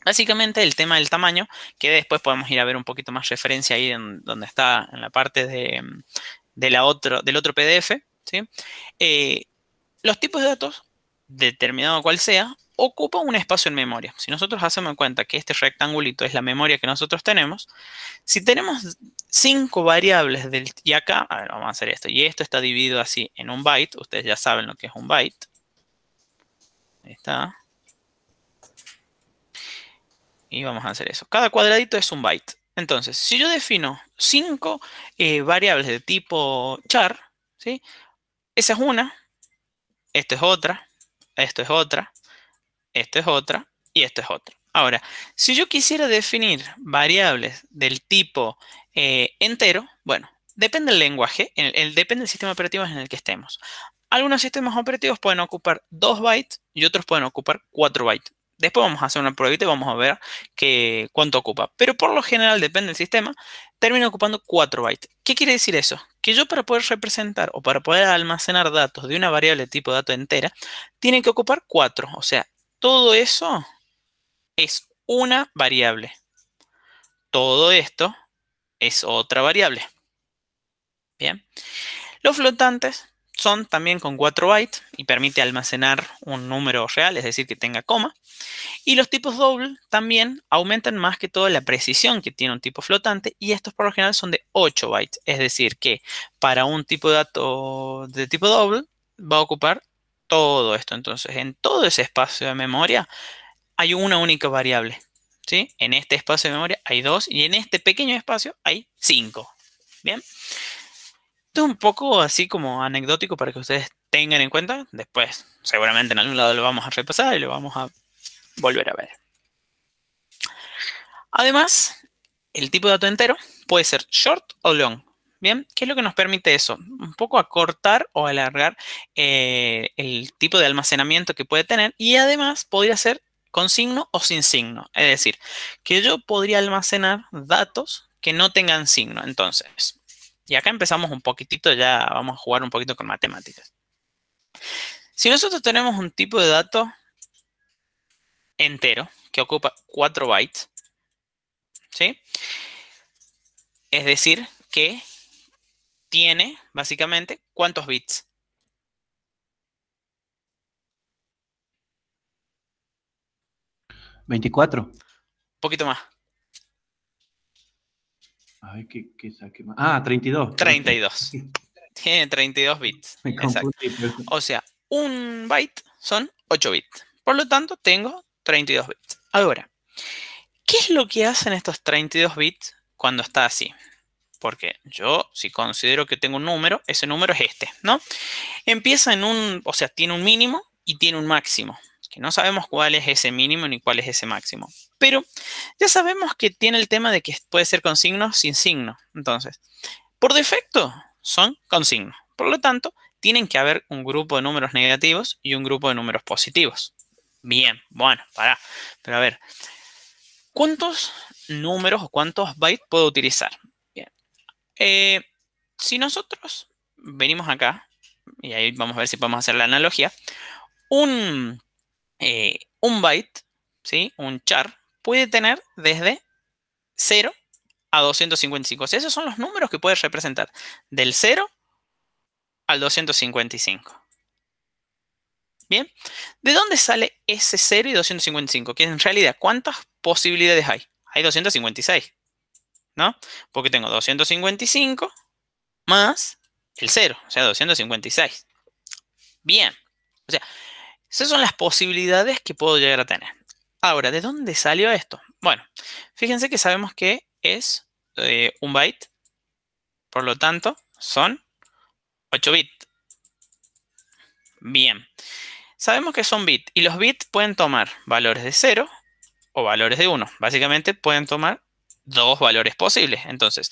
Básicamente el tema del tamaño, que después podemos ir a ver un poquito más referencia ahí donde está en la parte de, la otro, del otro PDF. ¿sí? Eh, los tipos de datos determinado cual sea, ocupa un espacio en memoria. Si nosotros hacemos en cuenta que este rectangulito es la memoria que nosotros tenemos, si tenemos cinco variables del, y acá, a ver, vamos a hacer esto, y esto está dividido así en un byte, ustedes ya saben lo que es un byte. Ahí está. Y vamos a hacer eso. Cada cuadradito es un byte. Entonces, si yo defino cinco eh, variables de tipo char, ¿sí? esa es una, esta es otra, esto es otra, esto es otra y esto es otra. Ahora, si yo quisiera definir variables del tipo eh, entero, bueno, depende del lenguaje, depende del sistema operativo en el que estemos. Algunos sistemas operativos pueden ocupar 2 bytes y otros pueden ocupar 4 bytes. Después vamos a hacer una prueba y vamos a ver que, cuánto ocupa. Pero por lo general, depende del sistema, termina ocupando 4 bytes. ¿Qué quiere decir eso? Que yo para poder representar o para poder almacenar datos de una variable tipo dato entera, tiene que ocupar 4. O sea, todo eso es una variable. Todo esto es otra variable. Bien. Los flotantes son también con 4 bytes y permite almacenar un número real, es decir, que tenga coma. Y los tipos double también aumentan más que todo la precisión que tiene un tipo flotante y estos por lo general son de 8 bytes, es decir, que para un tipo de dato de tipo double va a ocupar todo esto. Entonces, en todo ese espacio de memoria hay una única variable. ¿sí? En este espacio de memoria hay dos y en este pequeño espacio hay cinco. Bien. Esto es un poco así como anecdótico para que ustedes tengan en cuenta. Después, seguramente en algún lado lo vamos a repasar y lo vamos a volver a ver. Además, el tipo de dato entero puede ser short o long. Bien, ¿qué es lo que nos permite eso? Un poco acortar o alargar eh, el tipo de almacenamiento que puede tener y además podría ser con signo o sin signo. Es decir, que yo podría almacenar datos que no tengan signo. Entonces, y acá empezamos un poquitito, ya vamos a jugar un poquito con matemáticas. Si nosotros tenemos un tipo de dato entero que ocupa 4 bytes, ¿sí? Es decir, que tiene básicamente cuántos bits. ¿24? Un poquito más. A ver qué, qué más. Ah, 32. 32. Tiene 32 bits. Exacto. O sea, un byte son 8 bits. Por lo tanto, tengo 32 bits. Ahora, ¿qué es lo que hacen estos 32 bits cuando está así? Porque yo, si considero que tengo un número, ese número es este, ¿no? Empieza en un, o sea, tiene un mínimo y tiene un máximo que no sabemos cuál es ese mínimo ni cuál es ese máximo. Pero ya sabemos que tiene el tema de que puede ser con signo, sin signo. Entonces, por defecto son con signo. Por lo tanto, tienen que haber un grupo de números negativos y un grupo de números positivos. Bien, bueno, para. Pero a ver, ¿cuántos números o cuántos bytes puedo utilizar? Bien. Eh, si nosotros venimos acá, y ahí vamos a ver si podemos hacer la analogía, un eh, un byte, ¿sí? un char, puede tener desde 0 a 255. esos son los números que puedes representar, del 0 al 255. Bien, ¿de dónde sale ese 0 y 255? Que en realidad, ¿cuántas posibilidades hay? Hay 256, ¿no? Porque tengo 255 más el 0, o sea, 256. Bien, o sea, esas son las posibilidades que puedo llegar a tener. Ahora, ¿de dónde salió esto? Bueno, fíjense que sabemos que es eh, un byte, por lo tanto, son 8 bits. Bien, sabemos que son bits y los bits pueden tomar valores de 0 o valores de 1. Básicamente pueden tomar dos valores posibles. Entonces,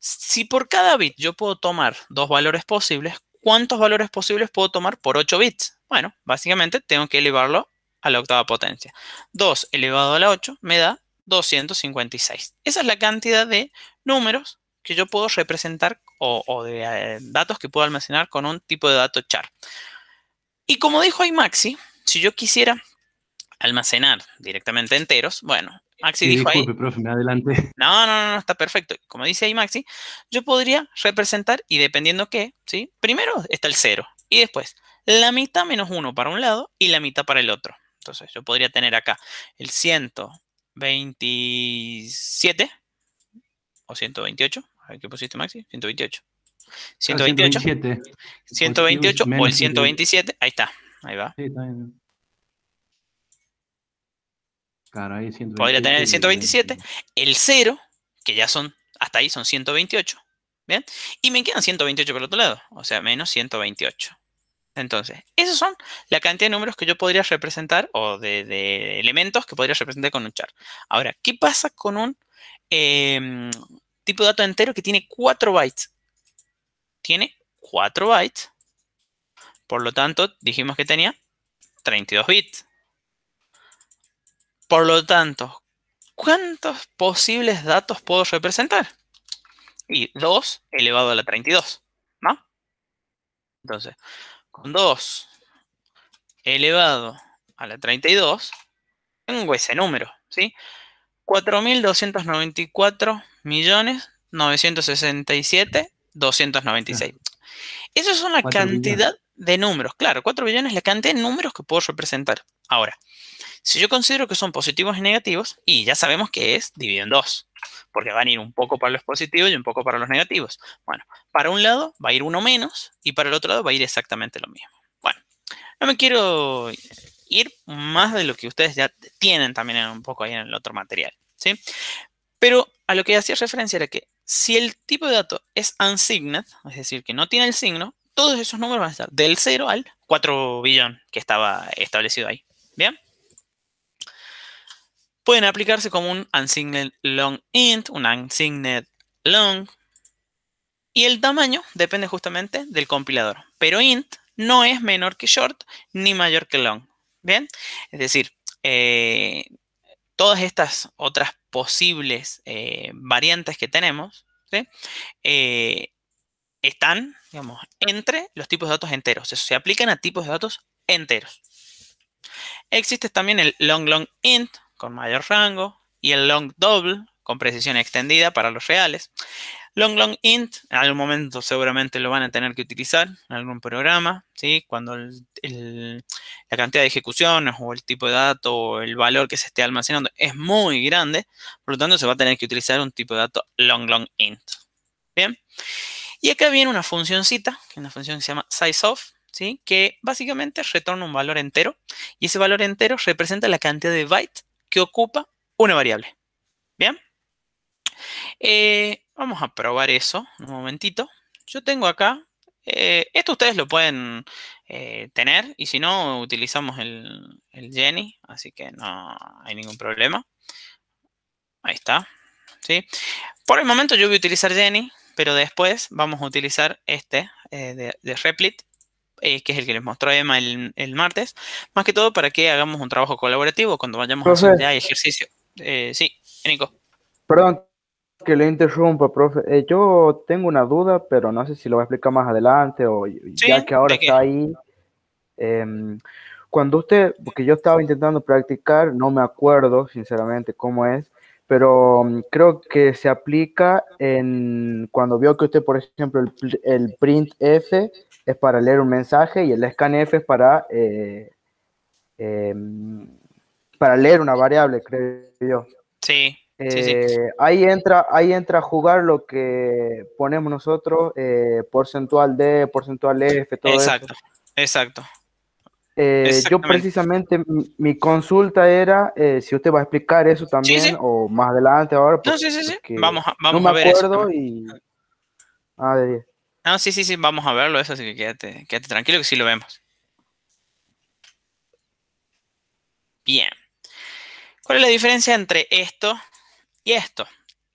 si por cada bit yo puedo tomar dos valores posibles, ¿cuántos valores posibles puedo tomar por 8 bits? Bueno, básicamente tengo que elevarlo a la octava potencia. 2 elevado a la 8 me da 256. Esa es la cantidad de números que yo puedo representar o, de eh, datos que puedo almacenar con un tipo de dato char. Y como dijo iMaxi, si yo quisiera almacenar directamente enteros, bueno, Maxi No, no, no, está perfecto. Como dice ahí Maxi, yo podría representar y dependiendo qué, ¿sí? Primero está el 0 y después la mitad menos 1 para un lado y la mitad para el otro. Entonces yo podría tener acá el 127 o 128. A ver qué pusiste, Maxi. 128. 128. 128 o el 127. Ahí está. Ahí va. Sí, Podría tener el 127, el 0, que ya son, hasta ahí son 128. ¿Bien? Y me quedan 128 por el otro lado, o sea, menos 128. Entonces, esos son la cantidad de números que yo podría representar o de, elementos que podría representar con un char. Ahora, ¿qué pasa con un em, tipo de dato entero que tiene 4 bytes? Tiene 4 bytes. Por lo tanto, dijimos que tenía 32 bits. Por lo tanto, ¿cuántos posibles datos puedo representar? Y 2 elevado a la 32, ¿no? Entonces, con 2 elevado a la 32, tengo ese número, ¿sí? 4.294.967.296. millones ah. Eso es una cantidad de números. Claro, 4 billones es la cantidad de números que puedo representar. Ahora, si yo considero que son positivos y negativos, y ya sabemos que es dividido en dos, porque van a ir un poco para los positivos y un poco para los negativos. Bueno, para un lado va a ir uno menos y para el otro lado va a ir exactamente lo mismo. Bueno, no me quiero ir más de lo que ustedes ya tienen también un poco ahí en el otro material, ¿sí? Pero a lo que hacía referencia era que si el tipo de dato es unsigned, es decir, que no tiene el signo, todos esos números van a estar del 0 al 4 billón que estaba establecido ahí. ¿Bien? Pueden aplicarse como un unsigned long int, un unsigned long. Y el tamaño depende justamente del compilador. Pero int no es menor que short ni mayor que long. ¿Bien? Es decir, eh, todas estas otras posibles eh, variantes que tenemos, ¿sí? Eh, están, digamos, entre los tipos de datos enteros. Eso se aplican a tipos de datos enteros. Existe también el long long int con mayor rango y el long double con precisión extendida para los reales. Long long int, en algún momento seguramente lo van a tener que utilizar en algún programa, ¿sí? cuando la cantidad de ejecuciones o el tipo de dato o el valor que se esté almacenando es muy grande, por lo tanto se va a tener que utilizar un tipo de dato long long int. Bien. Y acá viene una funcioncita, una función que se llama sizeOf, ¿sí? que básicamente retorna un valor entero. Y ese valor entero representa la cantidad de bytes que ocupa una variable. ¿Bien? Eh, vamos a probar eso un momentito. Yo tengo acá, eh, esto ustedes lo pueden eh, tener y si no, utilizamos el, el Jenny, así que no hay ningún problema. Ahí está. ¿sí? Por el momento yo voy a utilizar Jenny, pero después vamos a utilizar este eh, de, Replit, eh, que es el que les mostró Emma el, martes, más que todo para que hagamos un trabajo colaborativo cuando vayamos a hacer ejercicio. Eh, sí, Nico. Perdón que le interrumpa, profe. yo tengo una duda, pero no sé si lo va a explicar más adelante o ya que ahora está ahí. Em, cuando usted, porque yo estaba intentando practicar, no me acuerdo sinceramente cómo es, pero mm, creo que se aplica en cuando vio que usted, por ejemplo, el, el print es para leer un mensaje y el scanf es para, eh, eh, mm, para leer una variable, creo yo. Sí. Eh, ahí entra, ahí entra a jugar lo que ponemos nosotros, porcentual D, porcentual F, todo Exacto, exacto. Eh, yo precisamente, mi, consulta era eh, si usted va a explicar eso también o más adelante ahora. No, sí, sí, sí. Vamos a, vamos a ver eso. Ah, de No, sí, sí, sí, vamos a verlo eso, así que quédate, quédate tranquilo que sí lo vemos. Bien. ¿Cuál es la diferencia entre esto y esto?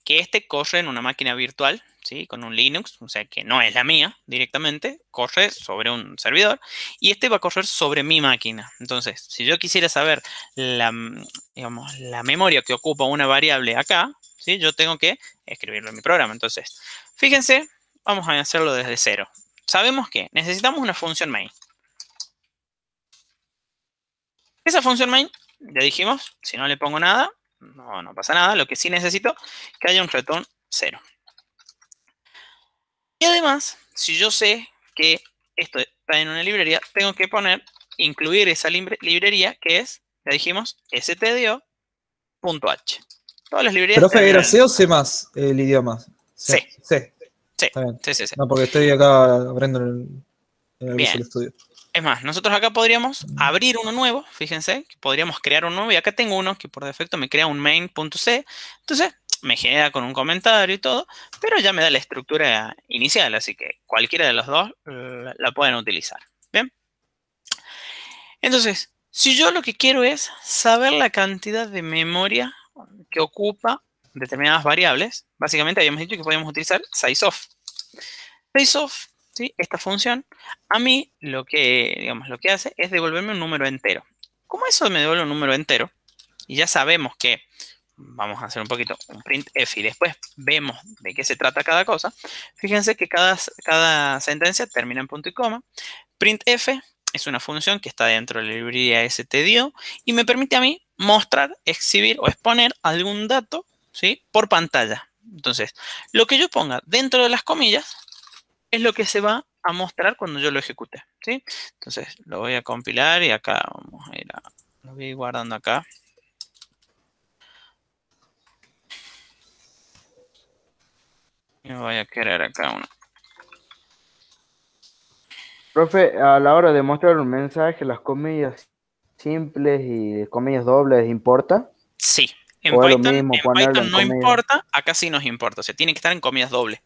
Que este corre en una máquina virtual con un Linux, o sea que no es la mía directamente, corre sobre un servidor y este va a correr sobre mi máquina. Entonces, si yo quisiera saber la, digamos, la memoria que ocupa una variable acá, ¿sí? yo tengo que escribirlo en mi programa. Entonces, fíjense, vamos a hacerlo desde cero. Sabemos que necesitamos una función main. Esa función main, ya dijimos, si no le pongo nada, no, no pasa nada. Lo que sí necesito que haya un return cero. Y además, si yo sé que esto está en una librería, tengo que poner, incluir esa librería que es, ya dijimos, stdio.h. Todas las librerías. ¿Profe, C o C más el idioma? Sí. Sí, sí sí, sí. No, porque estoy acá abriendo el, estudio. Es más, nosotros acá podríamos abrir uno nuevo, fíjense, podríamos crear uno nuevo y acá tengo uno que por defecto me crea un main.c, entonces me genera con un comentario y todo, pero ya me da la estructura inicial, así que cualquiera de los dos la pueden utilizar. Bien. Entonces, si yo lo que quiero es saber la cantidad de memoria que ocupa determinadas variables, básicamente habíamos dicho que podemos utilizar sizeof. Sizeof esta función a mí lo que, digamos, lo que hace es devolverme un número entero. Como eso me devuelve un número entero, y ya sabemos que vamos a hacer un poquito un printf y después vemos de qué se trata cada cosa, fíjense que cada, cada sentencia termina en punto y coma. Printf es una función que está dentro de la librería stdio y me permite a mí mostrar, exhibir o exponer algún dato ¿sí? por pantalla. Entonces, lo que yo ponga dentro de las comillas es lo que se va a mostrar cuando yo lo ejecute. ¿sí? Entonces lo voy a compilar y acá vamos a ir a, lo voy guardando acá. Y voy a crear acá uno. Profe, a la hora de mostrar un mensaje, las comillas simples y comillas dobles, ¿importa? Sí, en Python, no importa, acá sí nos importa, o sea, tiene que estar en comillas dobles.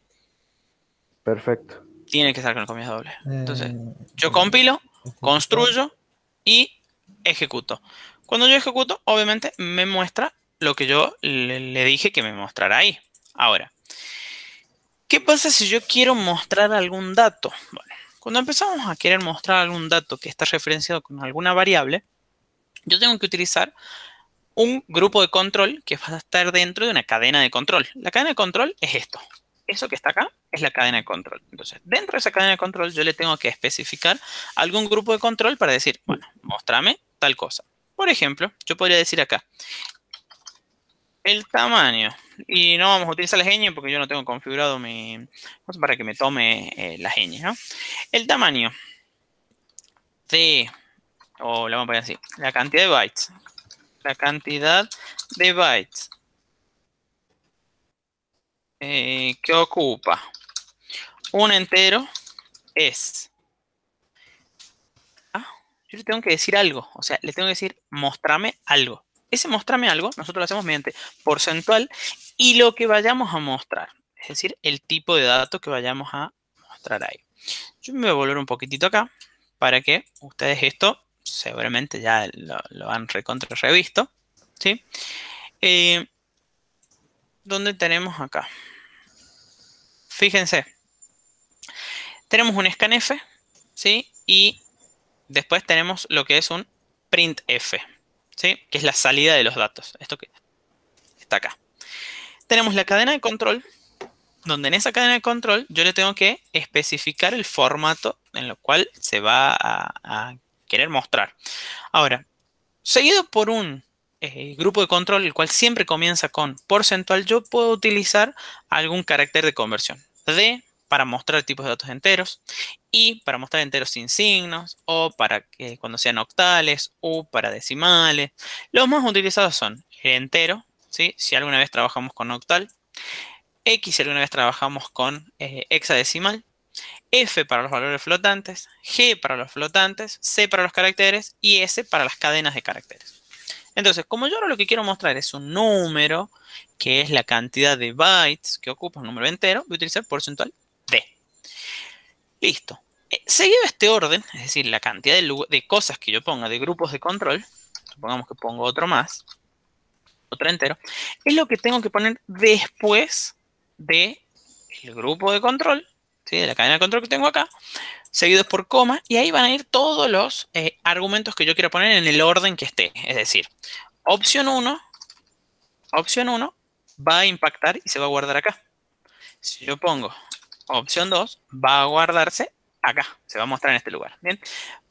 Perfecto. Tiene que estar con comillas doble eh, Entonces, yo compilo, construyo y ejecuto. Cuando yo ejecuto, obviamente me muestra lo que yo le, dije que me mostrará ahí. Ahora, ¿qué pasa si yo quiero mostrar algún dato? Bueno, cuando empezamos a querer mostrar algún dato que está referenciado con alguna variable, yo tengo que utilizar un grupo de control que va a estar dentro de una cadena de control. La cadena de control es esto eso que está acá es la cadena de control. Entonces, dentro de esa cadena de control yo le tengo que especificar algún grupo de control para decir, bueno, mostrame tal cosa. Por ejemplo, yo podría decir acá, el tamaño, y no vamos a utilizar las ñ porque yo no tengo configurado mi, para que me tome la eh, las ¿no? El tamaño de, o la vamos a poner así, la cantidad de bytes, la cantidad de bytes eh, qué que ocupa un entero es... Ah, yo le tengo que decir algo, o sea, le tengo que decir mostrame algo. Ese mostrame algo nosotros lo hacemos mediante porcentual y lo que vayamos a mostrar, es decir, el tipo de datos que vayamos a mostrar ahí. Yo me voy a volver un poquitito acá para que ustedes esto seguramente ya lo, han recontra revisto, ¿sí? Eh, ¿Dónde tenemos acá? fíjense, tenemos un scanf, ¿sí? Y después tenemos lo que es un printf, ¿sí? Que es la salida de los datos. Esto que está acá. Tenemos la cadena de control, donde en esa cadena de control yo le tengo que especificar el formato en lo cual se va a querer mostrar. Ahora, seguido por un el eh, grupo de control, el cual siempre comienza con porcentual, yo puedo utilizar algún carácter de conversión. D para mostrar tipos de datos enteros, y para mostrar enteros sin signos, o para que cuando sean octales, U, para decimales. Los más utilizados son entero, si alguna vez trabajamos con octal, X si alguna vez trabajamos con eh, hexadecimal, F para los valores flotantes, G para los flotantes, C para los caracteres y S para las cadenas de caracteres. Entonces, como yo lo que quiero mostrar es un número, que es la cantidad de bytes que ocupa un número entero, voy a utilizar porcentual D. Listo. Eh, Seguido este orden, es decir, la cantidad de, cosas que yo ponga, de grupos de control, supongamos que pongo otro más, otro entero, es lo que tengo que poner después de grupo de control, de la cadena de control que tengo acá, seguidos por coma, y ahí van a ir todos los eh, argumentos que yo quiero poner en el orden que esté. Es decir, opción 1, opción 1 va a impactar y se va a guardar acá. Si yo pongo opción 2, va a guardarse acá, se va a mostrar en este lugar. Bien,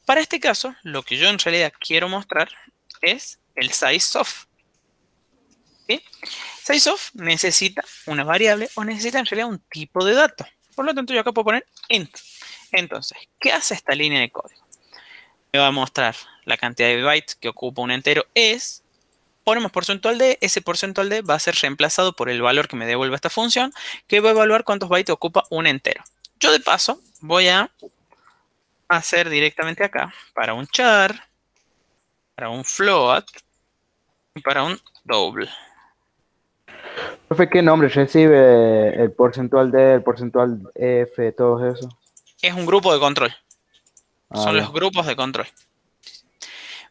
para este caso, lo que yo en realidad quiero mostrar es el size of. necesita una variable o necesita en realidad un tipo de dato. Por lo tanto, yo acá puedo poner int. Entonces, ¿qué hace esta línea de código? Me va a mostrar la cantidad de bytes que ocupa un entero es, ponemos porcentual de, ese porcentual de va a ser reemplazado por el valor que me devuelva esta función, que va a evaluar cuántos bytes ocupa un entero. Yo de paso voy a hacer directamente acá, para un char, para un float y para un double. ¿qué nombre recibe el porcentual de, el porcentual F, todo eso? es un grupo de control. Ah, Son los grupos de control.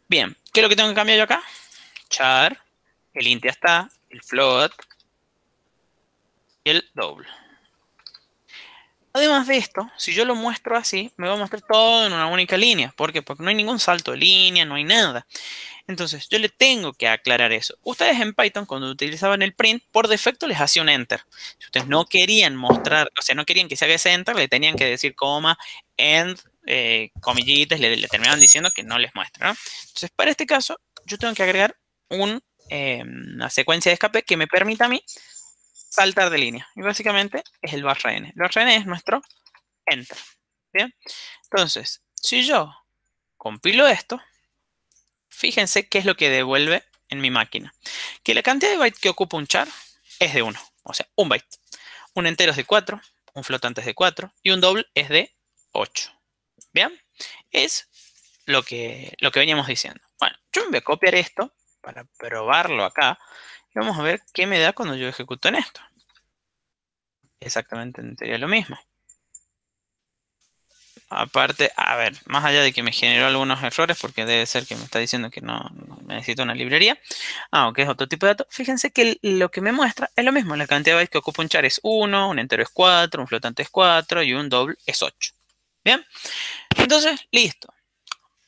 Bien, ¿qué es lo que tengo que cambiar yo acá? Char, el int ya está, el float y el double. Además de esto, si yo lo muestro así, me va a mostrar todo en una única línea. ¿Por qué? Porque no hay ningún salto de línea, no hay nada. Entonces, yo le tengo que aclarar eso. Ustedes en Python, cuando utilizaban el print, por defecto les hacía un enter. Si ustedes no querían mostrar, o sea, no querían que se haga ese enter, le tenían que decir coma, end, eh, comillitas, le, terminaban diciendo que no les muestra. Entonces, para este caso, yo tengo que agregar eh, una secuencia de escape que me permita a mí saltar de línea. Y básicamente es el barra n. El n es nuestro enter. ¿bien? Entonces, si yo compilo esto, fíjense qué es lo que devuelve en mi máquina. Que la cantidad de bytes que ocupa un char es de 1, o sea, un byte. Un entero es de 4, un flotante es de 4 y un doble es de 8. ¿Bien? Es lo que, lo que veníamos diciendo. Bueno, yo me voy a copiar esto para probarlo acá y vamos a ver qué me da cuando yo ejecuto en esto. Exactamente sería lo mismo. Aparte, a ver, más allá de que me generó algunos errores, porque debe ser que me está diciendo que no, necesito una librería, aunque ah, es otro tipo de dato, fíjense que lo que me muestra es lo mismo. La cantidad de bytes que ocupa un char es 1, un entero es 4, un flotante es 4 y un doble es 8. ¿Bien? Entonces, listo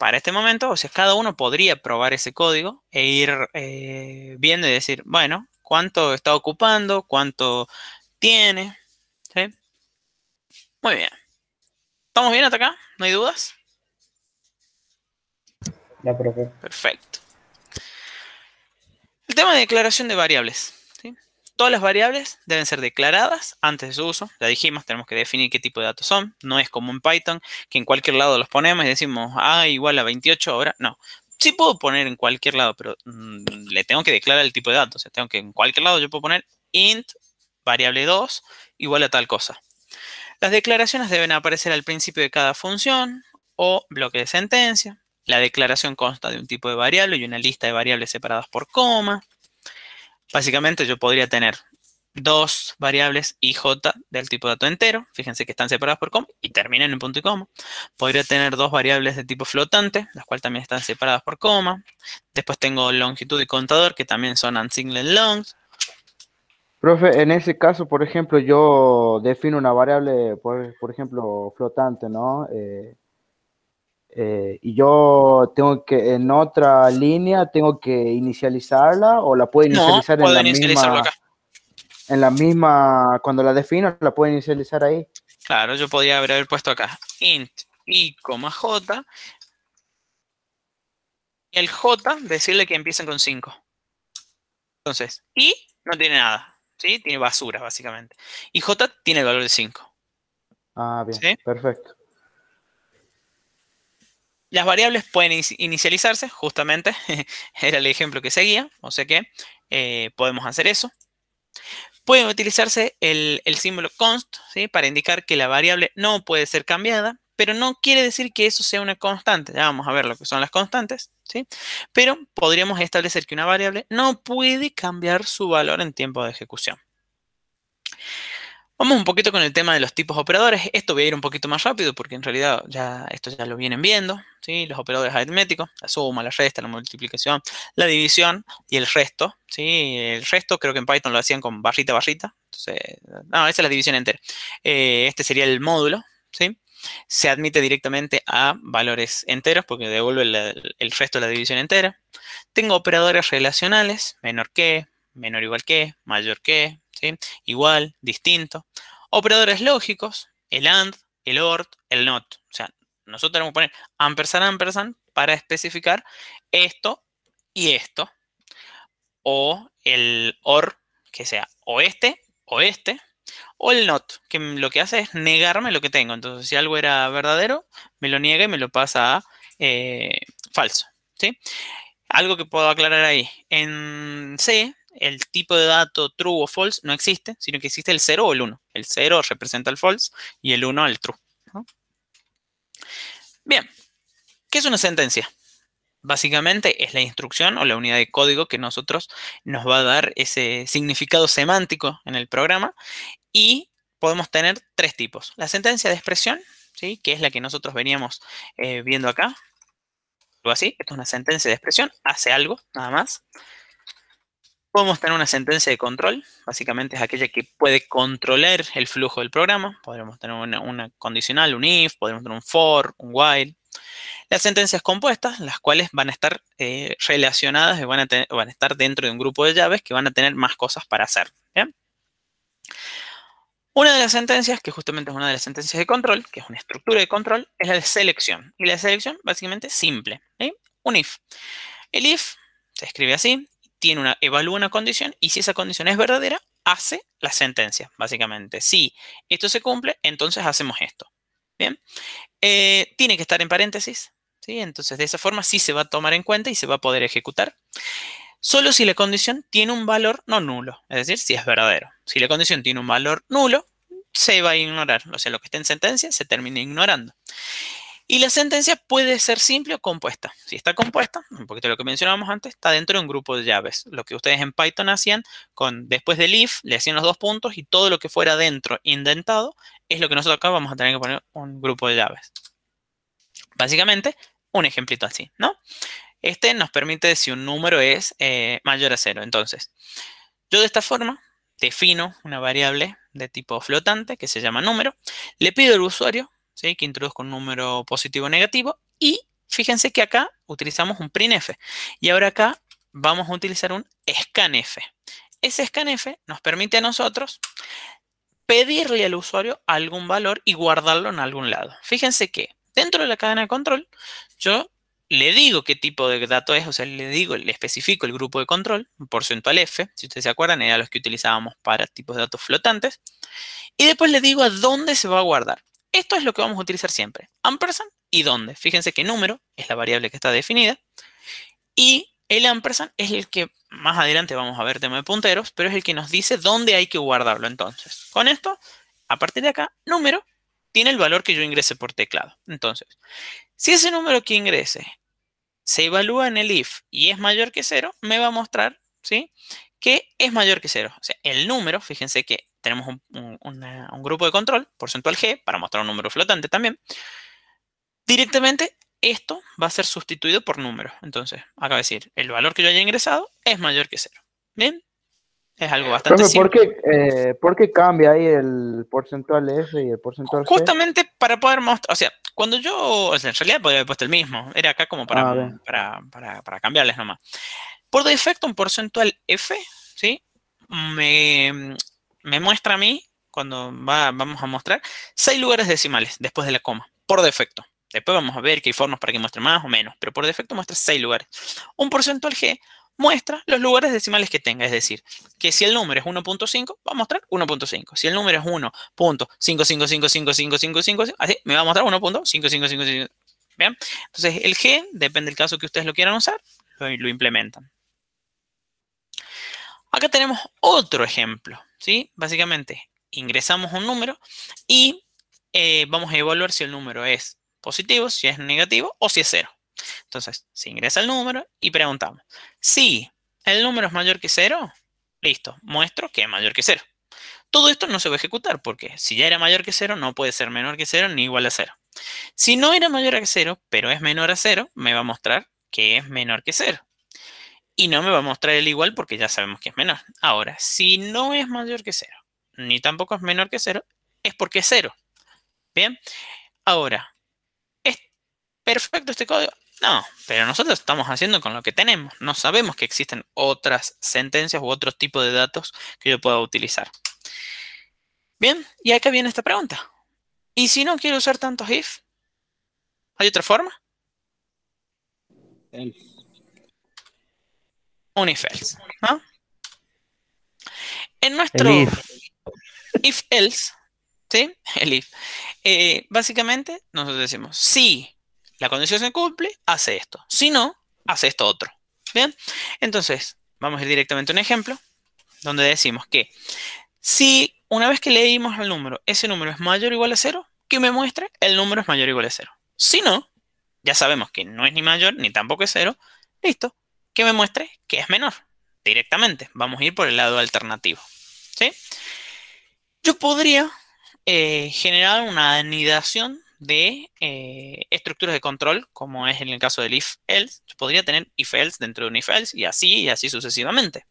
para este momento, o sea, cada uno podría probar ese código e ir eh, viendo y decir, bueno, cuánto está ocupando, cuánto tiene. Muy bien. ¿Estamos bien hasta acá? ¿No hay dudas? No, Perfecto. El tema de declaración de variables todas las variables deben ser declaradas antes de su uso. Ya dijimos, tenemos que definir qué tipo de datos son. No es como en Python, que en cualquier lado los ponemos y decimos, ah, igual a 28 ahora. No, sí puedo poner en cualquier lado, pero mm, le tengo que declarar el tipo de datos. O sea, tengo que en cualquier lado yo puedo poner int variable 2 igual a tal cosa. Las declaraciones deben aparecer al principio de cada función o bloque de sentencia. La declaración consta de un tipo de variable y una lista de variables separadas por coma. Básicamente yo podría tener dos variables i, j del tipo dato entero, fíjense que están separadas por coma y terminan en punto y coma. Podría tener dos variables de tipo flotante, las cuales también están separadas por coma. Después tengo longitud y contador, que también son unsigned longs. Profe, en ese caso, por ejemplo, yo defino una variable, por, ejemplo, flotante, ¿no? Eh, eh, y yo tengo que, en otra línea, tengo que inicializarla o la puedo inicializar en la misma. En la misma, cuando la defino, la puedo inicializar ahí. Claro, yo podría haber puesto acá int i, j. Y el j, decirle que empiecen con 5. Entonces, i no tiene nada, ¿sí? Tiene basura, básicamente. Y j tiene el valor de 5. Ah, bien, perfecto. Las variables pueden inicializarse, justamente, era el ejemplo que seguía, o sea que eh, podemos hacer eso. Pueden utilizarse el, símbolo const para indicar que la variable no puede ser cambiada, pero no quiere decir que eso sea una constante. Ya vamos a ver lo que son las constantes, ¿sí? Pero podríamos establecer que una variable no puede cambiar su valor en tiempo de ejecución. Vamos un poquito con el tema de los tipos de operadores. Esto voy a ir un poquito más rápido porque en realidad ya esto ya lo vienen viendo. ¿sí? Los operadores aritméticos, la suma, la resta, la multiplicación, la división y el resto. ¿sí? El resto creo que en Python lo hacían con barrita, barrita. Entonces, no, esa es la división entera. Eh, este sería el módulo. ¿sí? Se admite directamente a valores enteros porque devuelve el, el resto de la división entera. Tengo operadores relacionales, menor que, menor igual que, mayor que, igual, distinto. Operadores lógicos, el AND, el OR, el NOT. O sea, nosotros tenemos que poner ampersand, ampersand para especificar esto y esto. O el OR, que sea o este o este. O el NOT, que lo que hace es negarme lo que tengo. Entonces, si algo era verdadero, me lo niega y me lo pasa a eh, falso. ¿sí? Algo que puedo aclarar ahí. En C el tipo de dato true o false no existe, sino que existe el 0 o el 1. El 0 representa el false y el 1 el true. Bien, ¿qué es una sentencia? Básicamente es la instrucción o la unidad de código que nosotros nos va a dar ese significado semántico en el programa y podemos tener tres tipos. La sentencia de expresión, ¿sí? que es la que nosotros veníamos eh, viendo acá, algo así, esto es una sentencia de expresión, hace algo, nada más. Podemos tener una sentencia de control, básicamente es aquella que puede controlar el flujo del programa. Podremos tener una, condicional, un if, podemos tener un for, un while. Las sentencias compuestas, las cuales van a estar eh, relacionadas y van a, estar dentro de un grupo de llaves que van a tener más cosas para hacer. Una de las sentencias, que justamente es una de las sentencias de control, que es una estructura de control, es la de selección. Y la selección básicamente simple. Un if. El if se escribe así tiene una, evalúa una condición y si esa condición es verdadera, hace la sentencia, básicamente. Si esto se cumple, entonces hacemos esto. Bien. Eh, tiene que estar en paréntesis. ¿sí? Entonces, de esa forma sí se va a tomar en cuenta y se va a poder ejecutar. Solo si la condición tiene un valor no nulo, es decir, si es verdadero. Si la condición tiene un valor nulo, se va a ignorar. O sea, lo que está en sentencia se termina ignorando. Y la sentencia puede ser simple o compuesta. Si está compuesta, un poquito lo que mencionábamos antes, está dentro de un grupo de llaves. Lo que ustedes en Python hacían con después del if, le hacían los dos puntos y todo lo que fuera dentro indentado es lo que nosotros acá vamos a tener que poner un grupo de llaves. Básicamente, un ejemplito así, ¿no? Este nos permite si un número es eh, mayor a cero. Entonces, yo de esta forma defino una variable de tipo flotante que se llama número, le pido al usuario que introduzco un número positivo o negativo. Y fíjense que acá utilizamos un printf. Y ahora acá vamos a utilizar un scanf. Ese scanf nos permite a nosotros pedirle al usuario algún valor y guardarlo en algún lado. Fíjense que dentro de la cadena de control, yo le digo qué tipo de dato es, o sea, le digo, le especifico el grupo de control, porcentual F, si ustedes se acuerdan, era los que utilizábamos para tipos de datos flotantes, y después le digo a dónde se va a guardar. Esto es lo que vamos a utilizar siempre. Ampersand y dónde. Fíjense que número es la variable que está definida. Y el ampersand es el que más adelante vamos a ver tema de punteros, pero es el que nos dice dónde hay que guardarlo. Entonces, con esto, a partir de acá, número tiene el valor que yo ingrese por teclado. Entonces, si ese número que ingrese se evalúa en el if y es mayor que cero, me va a mostrar ¿sí? que es mayor que 0. O sea, el número, fíjense que tenemos un, grupo de control, porcentual g, para mostrar un número flotante también. Directamente esto va a ser sustituido por número. Entonces, acá decir, el valor que yo haya ingresado es mayor que 0. ¿Bien? Es algo bastante eh, ¿por Qué, cambia ahí el porcentual F y el porcentual G? Justamente para poder mostrar, o sea, cuando yo, en realidad podría haber puesto el mismo, era acá como para, ah, para, para, cambiarles nomás. Por defecto, un porcentual F, ¿sí? Me, muestra a mí, cuando vamos a mostrar, seis lugares decimales después de la coma, por defecto. Después vamos a ver qué hay formas para que muestre más o menos, pero por defecto muestra seis lugares. Un porcentual G muestra los lugares decimales que tenga. Es decir, que si el número es 1.5, va a mostrar 1.5. Si el número es 1.55555555, así me va a mostrar 1.5555. Entonces, el G, depende del caso que ustedes lo quieran usar, lo implementan. Acá tenemos otro ejemplo, ¿sí? Básicamente, ingresamos un número y eh, vamos a evaluar si el número es positivo, si es negativo o si es cero. Entonces, se ingresa el número y preguntamos, si el número es mayor que cero, listo, muestro que es mayor que cero. Todo esto no se va a ejecutar porque si ya era mayor que cero, no puede ser menor que cero ni igual a cero. Si no era mayor que cero, pero es menor a cero, me va a mostrar que es menor que cero. Y no me va a mostrar el igual porque ya sabemos que es menor. Ahora, si no es mayor que 0, ni tampoco es menor que 0, es porque es 0. Bien. Ahora, ¿es perfecto este código? No, pero nosotros estamos haciendo con lo que tenemos. No sabemos que existen otras sentencias u otros tipos de datos que yo pueda utilizar. Bien, y acá viene esta pregunta. ¿Y si no quiero usar tantos if? ¿Hay otra forma? if ¿no? En nuestro if. else, ¿sí? El if. Eh, básicamente, nosotros decimos, si la condición se cumple, hace esto. Si no, hace esto otro. ¿Bien? Entonces, vamos a ir directamente a un ejemplo donde decimos que si una vez que leímos el número, ese número es mayor o igual a cero, que me muestre el número es mayor o igual a cero. Si no, ya sabemos que no es ni mayor ni tampoco es cero, listo, que me muestre que es menor directamente. Vamos a ir por el lado alternativo. ¿sí? Yo podría eh, generar una anidación de eh, estructuras de control, como es en el caso del if-else. Yo podría tener if-else dentro de un if-else y así y así sucesivamente.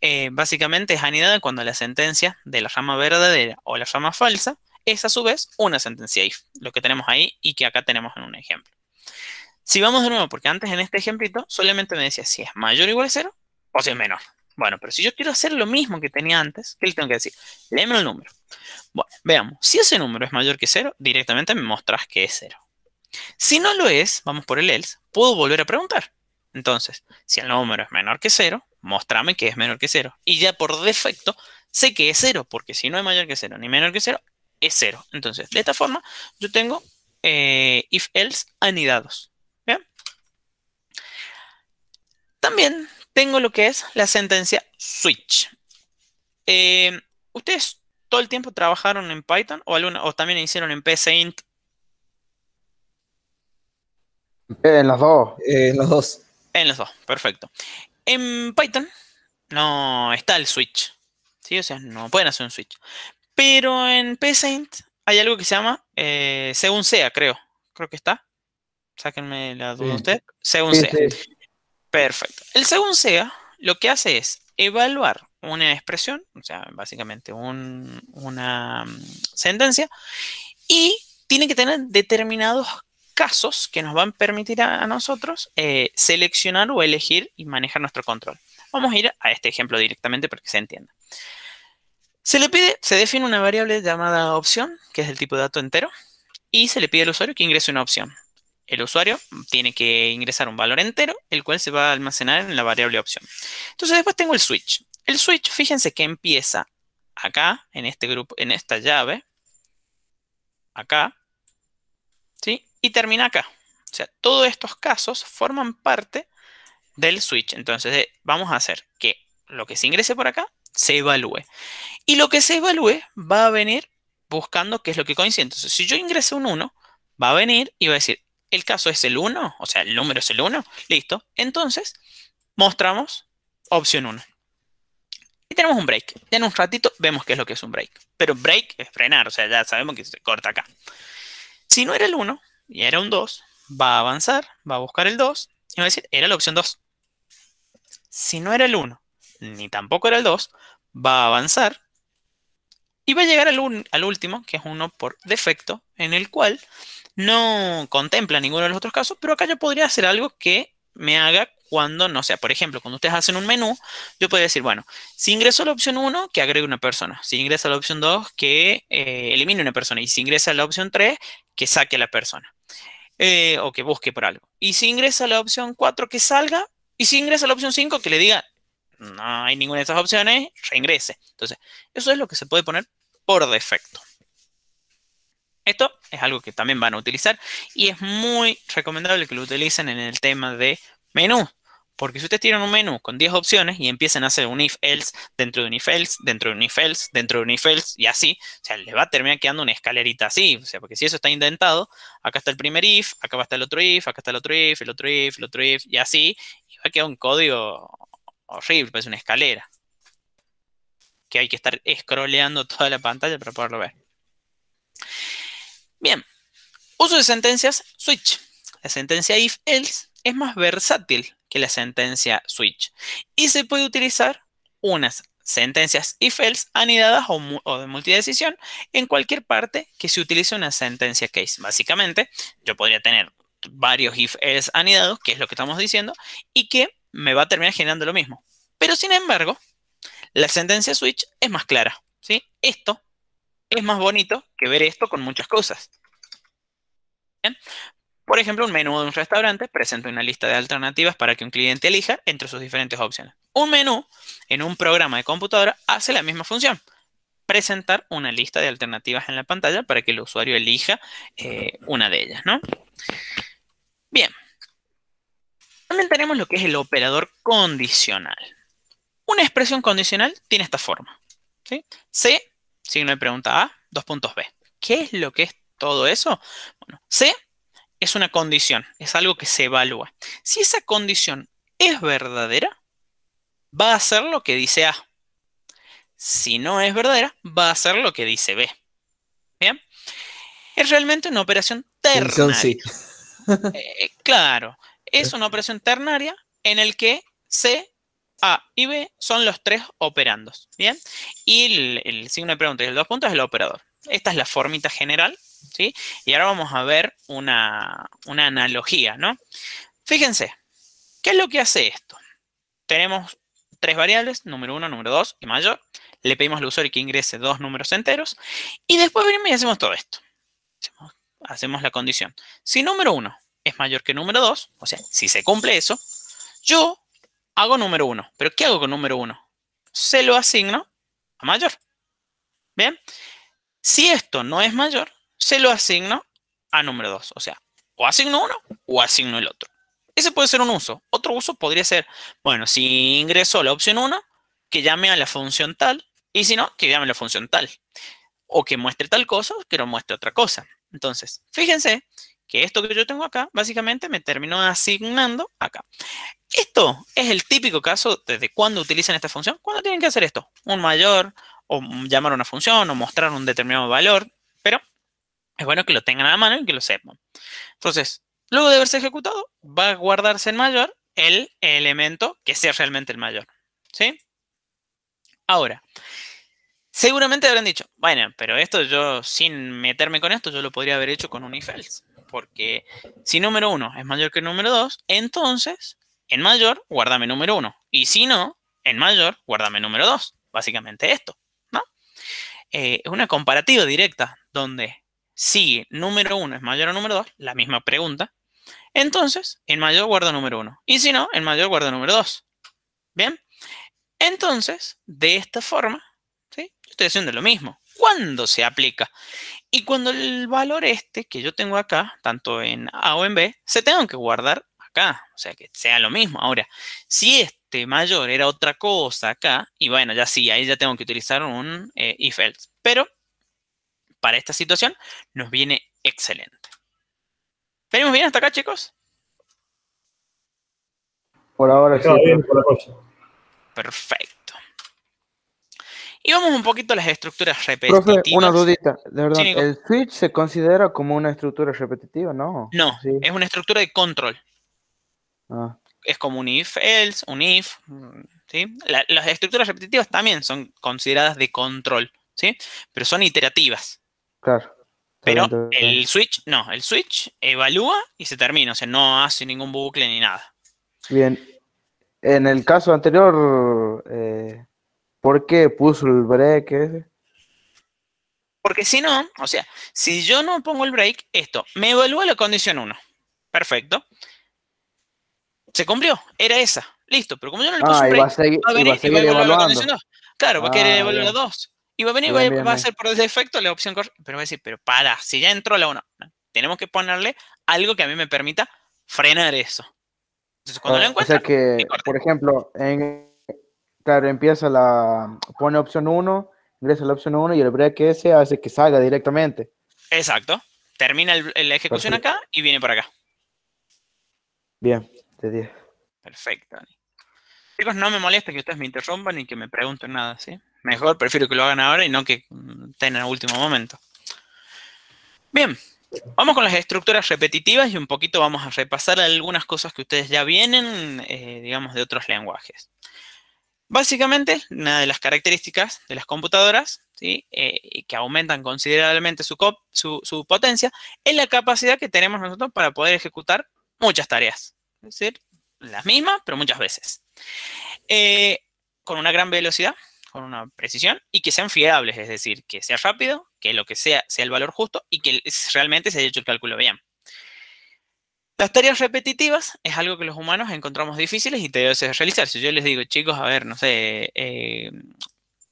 Eh, básicamente es anidada cuando la sentencia de la rama verdadera o la rama falsa es a su vez una sentencia if, lo que tenemos ahí y que acá tenemos en un ejemplo. Si vamos de nuevo, porque antes en este ejemplito solamente me decía si es mayor o igual a 0 o si es menor. Bueno, pero si yo quiero hacer lo mismo que tenía antes, ¿qué le tengo que decir? Léeme el número. Bueno, veamos. Si ese número es mayor que 0, directamente me mostras que es 0. Si no lo es, vamos por el else, puedo volver a preguntar. Entonces, si el número es menor que 0, mostrame que es menor que 0. Y ya por defecto, sé que es 0, porque si no es mayor que 0 ni menor que 0, es 0. Entonces, de esta forma, yo tengo eh, if else anidados. También tengo lo que es la sentencia switch. Eh, ¿Ustedes todo el tiempo trabajaron en Python o, o también hicieron en PSINT? Eh, en los dos. Eh, en los dos. En los dos, perfecto. En Python no está el switch. ¿sí? O sea, no pueden hacer un switch. Pero en PSAINT hay algo que se llama según sea, creo. Creo que está. Sáquenme la duda usted. Según sea. Perfecto. El segundo SEA lo que hace es evaluar una expresión, o sea, básicamente una mm, sentencia, y tiene que tener determinados casos que nos van a permitir a, nosotros eh, seleccionar o elegir y manejar nuestro control. Vamos a ir a este ejemplo directamente para que se entienda. Se le pide, se define una variable llamada opción, que es el tipo de dato entero, y se le pide al usuario que ingrese una opción el usuario tiene que ingresar un valor entero, el cual se va a almacenar en la variable opción. Entonces después tengo el switch. El switch, fíjense que empieza acá, en este grupo, en esta llave, acá, ¿sí? Y termina acá. O sea, todos estos casos forman parte del switch. Entonces eh, vamos a hacer que lo que se ingrese por acá se evalúe. Y lo que se evalúe va a venir buscando qué es lo que coincide. Entonces, si yo ingreso un 1, va a venir y va a decir, el caso es el 1, o sea, el número es el 1, listo. Entonces, mostramos opción 1. Y tenemos un break. Ya en un ratito vemos qué es lo que es un break. Pero break es frenar, o sea, ya sabemos que se corta acá. Si no era el 1 y era un 2, va a avanzar, va a buscar el 2 y va a decir, era la opción 2. Si no era el 1 ni tampoco era el 2, va a avanzar y va a llegar al, al último, que es uno por defecto, en el cual no contempla ninguno de los otros casos, pero acá yo podría hacer algo que me haga cuando, no sea, por ejemplo, cuando ustedes hacen un menú, yo podría decir, bueno, si ingreso a la opción 1, que agregue una persona, si ingresa a la opción 2, que eh, elimine una persona, y si ingresa a la opción 3, que saque a la persona, eh, o que busque por algo. Y si ingresa a la opción 4, que salga, y si ingresa a la opción 5, que le diga, no hay ninguna de esas opciones, reingrese. Entonces, eso es lo que se puede poner por defecto. Esto es algo que también van a utilizar y es muy recomendable que lo utilicen en el tema de menú. Porque si ustedes tienen un menú con 10 opciones y empiezan a hacer un if else dentro de un if else, dentro de un if else, dentro de un if else y así, o sea, le va a terminar quedando una escalerita así. O sea, porque si eso está indentado, acá está el primer if, acá va a estar el otro if, acá está el otro if, el otro if, el otro if y así, y va a quedar un código horrible, parece pues una escalera. Que hay que estar scrolleando toda la pantalla para poderlo ver. Bien, uso de sentencias switch. La sentencia if else es más versátil que la sentencia switch y se puede utilizar unas sentencias if else anidadas o, de multidecisión en cualquier parte que se utilice una sentencia case. Básicamente, yo podría tener varios if else anidados, que es lo que estamos diciendo, y que me va a terminar generando lo mismo. Pero sin embargo, la sentencia switch es más clara. ¿sí? Esto es más bonito que ver esto con muchas cosas. Por ejemplo, un menú de un restaurante presenta una lista de alternativas para que un cliente elija entre sus diferentes opciones. Un menú en un programa de computadora hace la misma función, presentar una lista de alternativas en la pantalla para que el usuario elija eh, una de ellas, Bien. También tenemos lo que es el operador condicional. Una expresión condicional tiene esta forma. C signo de pregunta A, dos puntos B. ¿Qué es lo que es todo eso? Bueno, C es una condición, es algo que se evalúa. Si esa condición es verdadera, va a ser lo que dice A. Si no es verdadera, va a ser lo que dice B. ¿Bien? Es realmente una operación ternaria. Eh, claro, es una operación ternaria en el que C a y B son los tres operandos, ¿bien? Y el, signo de pregunta y el dos puntos es el operador. Esta es la formita general, ¿sí? Y ahora vamos a ver una, analogía, ¿no? Fíjense, ¿qué es lo que hace esto? Tenemos tres variables, número 1, número 2 y mayor. Le pedimos al usuario que ingrese dos números enteros. Y después venimos y hacemos todo esto. Hacemos, hacemos la condición. Si número 1 es mayor que número 2, o sea, si se cumple eso, yo hago número 1. ¿Pero qué hago con número 1? Se lo asigno a mayor. ¿Bien? Si esto no es mayor, se lo asigno a número 2. O sea, o asigno uno o asigno el otro. Ese puede ser un uso. Otro uso podría ser, bueno, si ingreso la opción 1, que llame a la función tal, y si no, que llame a la función tal. O que muestre tal cosa, que no muestre otra cosa. Entonces, fíjense que esto que yo tengo acá, básicamente me terminó asignando acá. Esto es el típico caso desde cuando utilizan esta función, cuando tienen que hacer esto, un mayor, o llamar una función, o mostrar un determinado valor, pero es bueno que lo tengan a la mano y que lo sepan. Entonces, luego de haberse ejecutado, va a guardarse en mayor el elemento que sea realmente el mayor, ¿sí? Ahora, seguramente habrán dicho, bueno, pero esto yo, sin meterme con esto, yo lo podría haber hecho con un if else porque si número 1 es mayor que número 2, entonces en mayor guárdame número 1. Y si no, en mayor guárdame número 2. Básicamente esto, ¿no? Eh, es una comparativa directa donde si número 1 es mayor a número 2, la misma pregunta, entonces en mayor guardo número 1. Y si no, en mayor guardo número 2. ¿Bien? Entonces, de esta forma, ¿sí? yo estoy haciendo lo mismo cuándo se aplica. Y cuando el valor este que yo tengo acá, tanto en A o en B, se tenga que guardar acá. O sea, que sea lo mismo. Ahora, si este mayor era otra cosa acá, y bueno, ya sí, ahí ya tengo que utilizar un eh, if else. Pero para esta situación nos viene excelente. ¿Venimos bien hasta acá, chicos? Por ahora sí. por la Perfecto. Y vamos un poquito a las estructuras repetitivas. Profe, una dudita, ¿el switch se considera como una estructura repetitiva, no? No, es una estructura de control. Ah. Es como un if, else, un if, ¿sí? las estructuras repetitivas también son consideradas de control, ¿sí? Pero son iterativas. Claro. Pero el switch, no, el switch evalúa y se termina, o sea, no hace ningún bucle ni nada. Bien. En el caso anterior, eh, ¿Por qué puso el break ese? Porque si no, o sea, si yo no pongo el break, esto, me evalúa la condición 1. Perfecto. Se cumplió, era esa. Listo, pero como yo no le ah, puse el break, va a, venir va a, evaluar la condición 2. Claro, va a querer evaluar la 2. Y va a venir y va, a ser ah, por defecto la opción correcta. Pero va a decir, pero para, si ya entró la 1, tenemos que ponerle algo que a mí me permita frenar eso. Entonces, cuando ah, lo encuentro. por ejemplo, en Claro, empieza la. pone opción 1, ingresa la opción 1 y el break S hace que salga directamente. Exacto. Termina la ejecución acá y viene por acá. Bien, te dije. Perfecto, Chicos, no me molesta que ustedes me interrumpan y que me pregunten nada, ¿sí? Mejor, prefiero que lo hagan ahora y no que mm, estén en el último momento. Bien, vamos con las estructuras repetitivas y un poquito vamos a repasar algunas cosas que ustedes ya vienen, eh, digamos, de otros lenguajes. Básicamente, una de las características de las computadoras eh, que aumentan considerablemente su, potencia es la capacidad que tenemos nosotros para poder ejecutar muchas tareas. Es decir, las mismas, pero muchas veces. Eh, con una gran velocidad, con una precisión y que sean fiables, es decir, que sea rápido, que lo que sea sea el valor justo y que realmente se haya hecho el cálculo bien. Las tareas repetitivas es algo que los humanos encontramos difíciles y te de realizar. Si yo les digo, chicos, a ver, no sé, eh,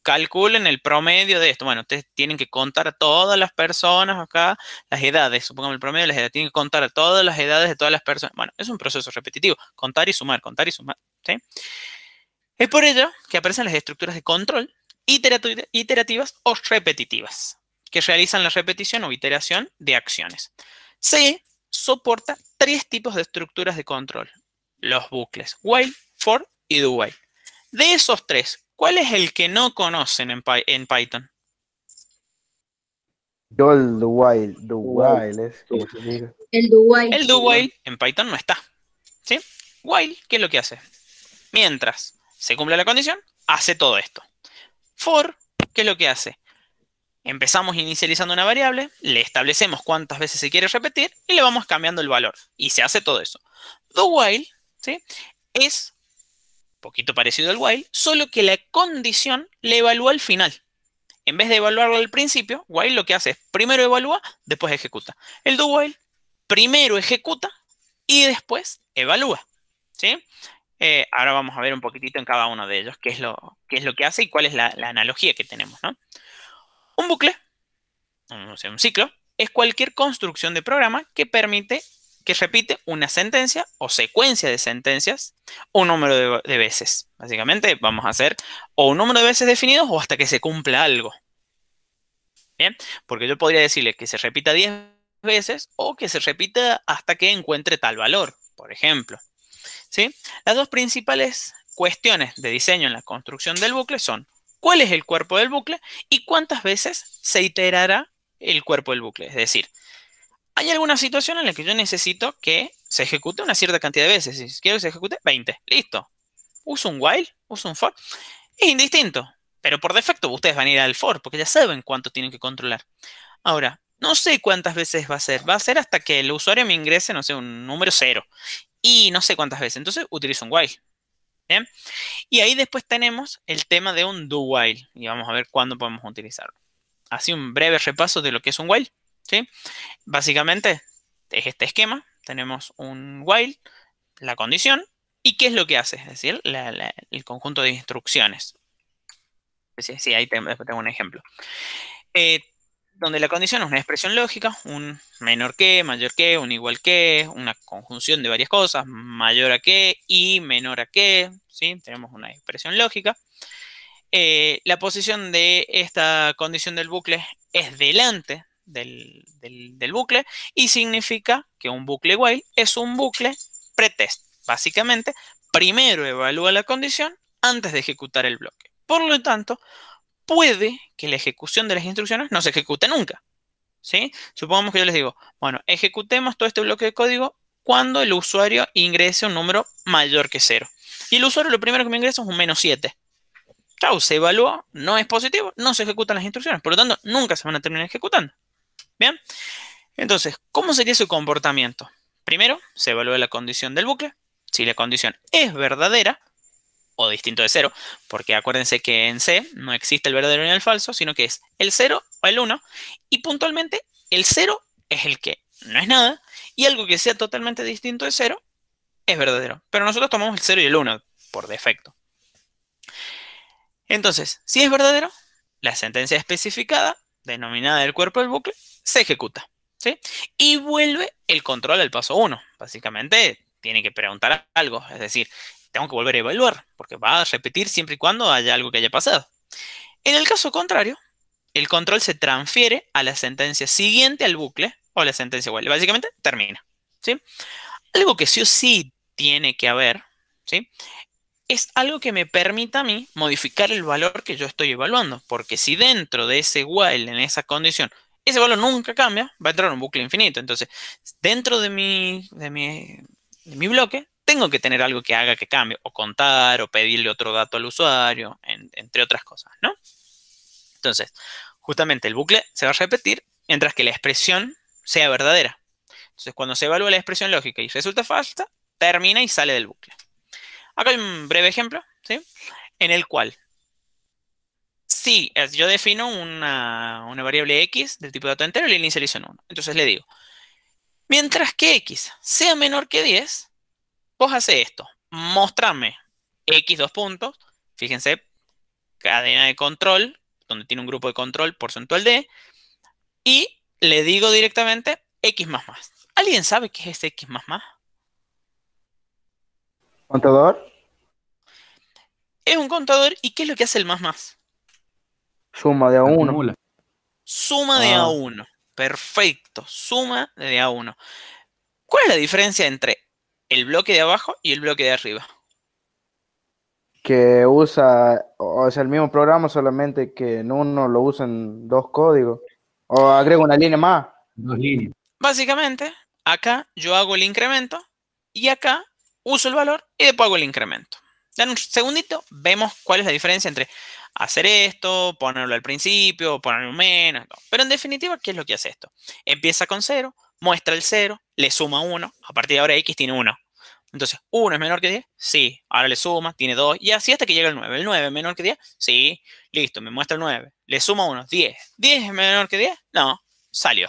calculen el promedio de esto. Bueno, ustedes tienen que contar a todas las personas acá, las edades, supongamos el promedio de las edades, tienen que contar a todas las edades de todas las personas. Bueno, es un proceso repetitivo, contar y sumar, contar y sumar. Es por ello que aparecen las estructuras de control iterativas o repetitivas, que realizan la repetición o iteración de acciones. Sí, soporta tres tipos de estructuras de control. Los bucles while, for y do while. De esos tres, ¿cuál es el que no conocen en, Python? Yo el do while, do while es El do while. El en Python no está. ¿Sí? While, ¿qué es lo que hace? Mientras se cumple la condición, hace todo esto. For, ¿qué es lo que hace? Empezamos inicializando una variable, le establecemos cuántas veces se quiere repetir y le vamos cambiando el valor. Y se hace todo eso. Do while ¿sí? es un poquito parecido al while, solo que la condición le evalúa al final. En vez de evaluarlo al principio, while lo que hace es primero evalúa, después ejecuta. El do while primero ejecuta y después evalúa. ¿sí? Eh, ahora vamos a ver un poquitito en cada uno de ellos qué es lo, es lo que hace y cuál es la, analogía que tenemos. Un bucle, o sea, un ciclo, es cualquier construcción de programa que permite que repite una sentencia o secuencia de sentencias un número de, veces. Básicamente vamos a hacer o un número de veces definidos o hasta que se cumpla algo. ¿Bien? Porque yo podría decirle que se repita 10 veces o que se repita hasta que encuentre tal valor, por ejemplo. ¿Sí? Las dos principales cuestiones de diseño en la construcción del bucle son cuál es el cuerpo del bucle y cuántas veces se iterará el cuerpo del bucle. Es decir, hay alguna situación en la que yo necesito que se ejecute una cierta cantidad de veces. Si quiero que se ejecute 20, listo. Uso un while, uso un for. Es indistinto, pero por defecto ustedes van a ir al for porque ya saben cuánto tienen que controlar. Ahora, no sé cuántas veces va a ser. Va a ser hasta que el usuario me ingrese, no sé, un número cero. Y no sé cuántas veces. Entonces utilizo un while. ¿eh? Y ahí después tenemos el tema de un do while y vamos a ver cuándo podemos utilizarlo. Así un breve repaso de lo que es un while. ¿sí? Básicamente es este esquema. Tenemos un while, la condición y qué es lo que hace, es decir, el conjunto de instrucciones. Sí, sí ahí tengo, tengo un ejemplo. Eh, donde la condición es una expresión lógica, un menor que, mayor que, un igual que, una conjunción de varias cosas, mayor a que y menor a que, ¿sí? tenemos una expresión lógica. Eh, la posición de esta condición del bucle es delante del, del bucle y significa que un bucle while es un bucle pretest. Básicamente, primero evalúa la condición antes de ejecutar el bloque. Por lo tanto, puede que la ejecución de las instrucciones no se ejecute nunca. ¿sí? Supongamos que yo les digo, bueno, ejecutemos todo este bloque de código cuando el usuario ingrese un número mayor que cero. Y el usuario lo primero que me ingresa es un menos 7. Chau, se evaluó, no es positivo, no se ejecutan las instrucciones. Por lo tanto, nunca se van a terminar ejecutando. Bien. Entonces, ¿cómo sería su comportamiento? Primero, se evalúa la condición del bucle. Si la condición es verdadera, o distinto de 0, porque acuérdense que en C no existe el verdadero ni el falso, sino que es el 0 o el 1, y puntualmente el 0 es el que no es nada, y algo que sea totalmente distinto de 0 es verdadero. Pero nosotros tomamos el 0 y el 1 por defecto. Entonces, si es verdadero, la sentencia especificada, denominada del cuerpo del bucle, se ejecuta. ¿sí? Y vuelve el control al paso 1. Básicamente, tiene que preguntar algo. Es decir, tengo que volver a evaluar, porque va a repetir siempre y cuando haya algo que haya pasado. En el caso contrario, el control se transfiere a la sentencia siguiente al bucle o la sentencia while Básicamente, termina. ¿sí? Algo que sí o sí tiene que haber ¿sí? es algo que me permita a mí modificar el valor que yo estoy evaluando. Porque si dentro de ese while, en esa condición, ese valor nunca cambia, va a entrar un bucle infinito. Entonces, dentro de de mi bloque, tengo que tener algo que haga que cambie, o contar, o pedirle otro dato al usuario, entre otras cosas, ¿no? Entonces, justamente el bucle se va a repetir mientras que la expresión sea verdadera. Entonces, cuando se evalúa la expresión lógica y resulta falsa, termina y sale del bucle. Acá hay un breve ejemplo, ¿sí? En el cual, si yo defino una, variable x del tipo de dato entero y le inicializo en 1, entonces le digo, mientras que x sea menor que 10, vos haces esto, mostrame X dos puntos, fíjense, cadena de control, donde tiene un grupo de control porcentual D, y le digo directamente X más más. ¿Alguien sabe qué es X más más? ¿Contador? Es un contador, ¿y qué es lo que hace el más más? Suma de a 1 Suma de ah. a uno. Perfecto, suma de a 1 ¿Cuál es la diferencia entre el bloque de abajo y el bloque de arriba. Que usa, o es el mismo programa, solamente que en uno lo usan dos códigos. O agrego una línea más. Dos líneas. Básicamente, acá yo hago el incremento y acá uso el valor y después hago el incremento. En un segundito, vemos cuál es la diferencia entre hacer esto, ponerlo al principio, ponerlo menos. Pero en definitiva, ¿qué es lo que hace esto? Empieza con cero, muestra el 0, le suma 1, a partir de ahora x tiene 1. Entonces, 1 es menor que 10, sí. Ahora le suma, tiene 2, y así hasta que llega el 9. ¿El 9 es menor que 10? Sí. Listo, me muestra el 9. Le suma 1, 10. ¿10 es menor que 10? No, salió.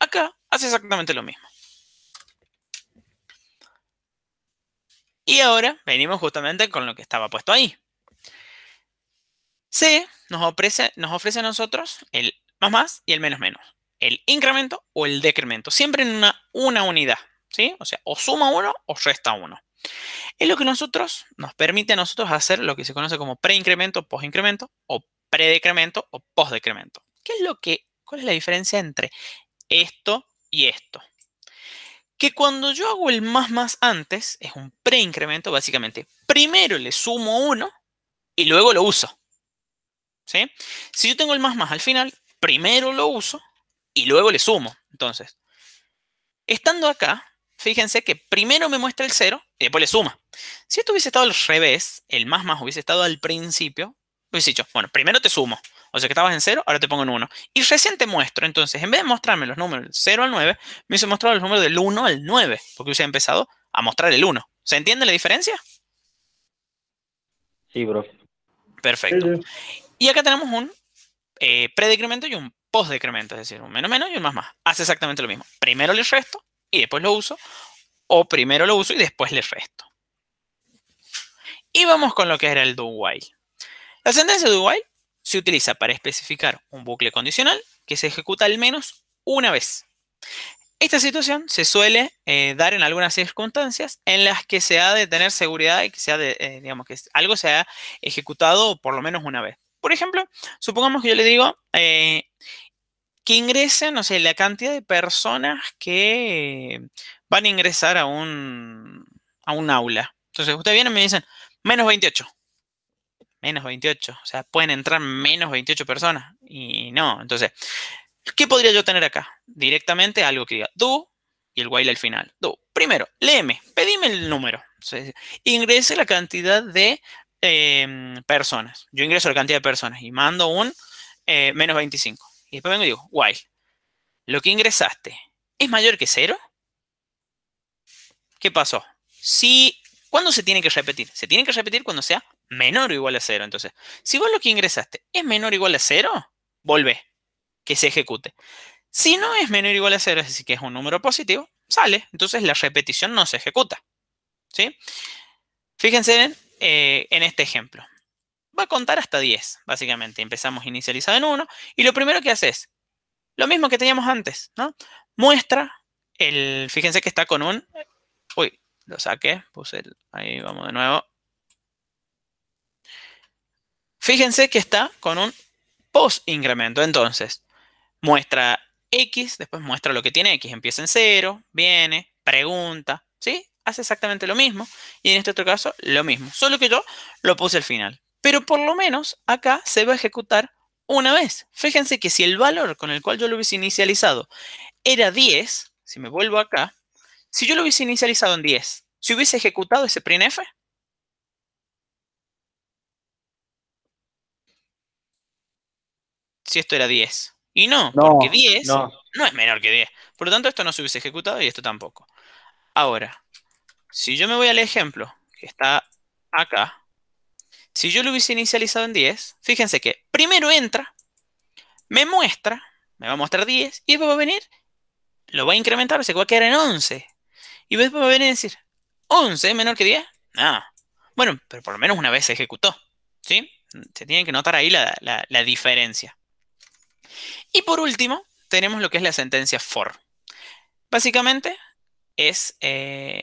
Acá hace exactamente lo mismo. Y ahora venimos justamente con lo que estaba puesto ahí. C nos ofrece, nos ofrece a nosotros el más más y el menos menos el incremento o el decremento, siempre en una, una unidad, ¿sí? O sea, o suma uno o resta uno. Es lo que nosotros nos permite a nosotros hacer lo que se conoce como preincremento, posincremento o predecremento o postdecremento. ¿Qué es lo que cuál es la diferencia entre esto y esto? Que cuando yo hago el más más antes es un preincremento, básicamente. Primero le sumo uno y luego lo uso. ¿Sí? Si yo tengo el más más al final, primero lo uso y luego le sumo. Entonces, estando acá, fíjense que primero me muestra el 0 y después le suma. Si esto hubiese estado al revés, el más más hubiese estado al principio, hubiese dicho, bueno, primero te sumo. O sea que estabas en 0, ahora te pongo en 1. Y recién te muestro. Entonces, en vez de mostrarme los números 0 al 9, me hizo mostrado los números del 1 al 9, porque hubiese empezado a mostrar el 1. ¿Se entiende la diferencia? Sí, bro. Perfecto. Y acá tenemos un eh, y un post decremento, es decir, un menos menos y un más más. Hace exactamente lo mismo. Primero le resto y después lo uso, o primero lo uso y después le resto. Y vamos con lo que era el do while. La sentencia do while se utiliza para especificar un bucle condicional que se ejecuta al menos una vez. Esta situación se suele eh, dar en algunas circunstancias en las que se ha de tener seguridad y que, de, eh, digamos, que algo se ha ejecutado por lo menos una vez. Por ejemplo, supongamos que yo le digo eh, que ingresen, no sé, la cantidad de personas que van a ingresar a un, a un aula. Entonces, ustedes vienen y me dicen, menos 28. Menos 28. O sea, pueden entrar menos 28 personas. Y no. Entonces, ¿qué podría yo tener acá? Directamente algo que diga do y el while al final. Tú Primero, léeme, pedime el número. ingrese la cantidad de Em, personas. Yo ingreso la cantidad de personas y mando un eh, menos 25. Y después vengo y digo, guay, lo que ingresaste es mayor que cero. ¿Qué pasó? Si, ¿Cuándo se tiene que repetir? Se tiene que repetir cuando sea menor o igual a cero. Entonces, si vos lo que ingresaste es menor o igual a cero, volvé, que se ejecute. Si no es menor o igual a cero, es decir, que es un número positivo, sale. Entonces la repetición no se ejecuta. ¿Sí? Fíjense eh, en este ejemplo. Va a contar hasta 10, básicamente. Empezamos inicializado en 1 y lo primero que hace es lo mismo que teníamos antes, ¿no? Muestra el, fíjense que está con un, uy, lo saqué, puse el, ahí vamos de nuevo. Fíjense que está con un post incremento, entonces muestra X, después muestra lo que tiene X, empieza en 0, viene, pregunta, ¿sí? hace exactamente lo mismo. Y en este otro caso, lo mismo. Solo que yo lo puse al final. Pero por lo menos acá se va a ejecutar una vez. Fíjense que si el valor con el cual yo lo hubiese inicializado era 10, si me vuelvo acá, si yo lo hubiese inicializado en 10, si hubiese ejecutado ese printf, si esto era 10. Y no, porque 10 no. no. es menor que 10. Por lo tanto, esto no se hubiese ejecutado y esto tampoco. Ahora, si yo me voy al ejemplo que está acá, si yo lo hubiese inicializado en 10, fíjense que primero entra, me muestra, me va a mostrar 10, y después va a venir, lo va a incrementar, o sea, va a quedar en 11. Y después va a venir a decir, 11 menor que 10, nada. Bueno, pero por lo menos una vez se ejecutó, ¿sí? Se tienen que notar ahí la, diferencia. Y por último, tenemos lo que es la sentencia for. Básicamente es eh,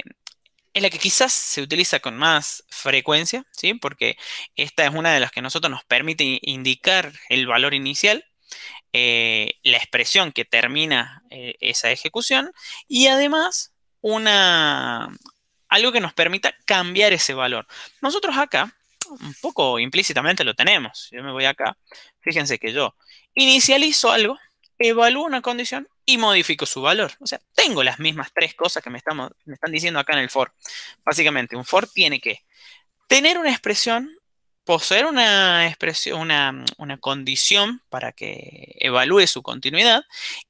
es la que quizás se utiliza con más frecuencia, ¿sí? porque esta es una de las que nosotros nos permite indicar el valor inicial, eh, la expresión que termina eh, esa ejecución y además una, algo que nos permita cambiar ese valor. Nosotros acá, un poco implícitamente lo tenemos, yo me voy acá, fíjense que yo inicializo algo, evalúo una condición y modifico su valor. O sea, tengo las mismas tres cosas que me, están diciendo acá en el for. Básicamente, un for tiene que tener una expresión, poseer una, expresión, una, condición para que evalúe su continuidad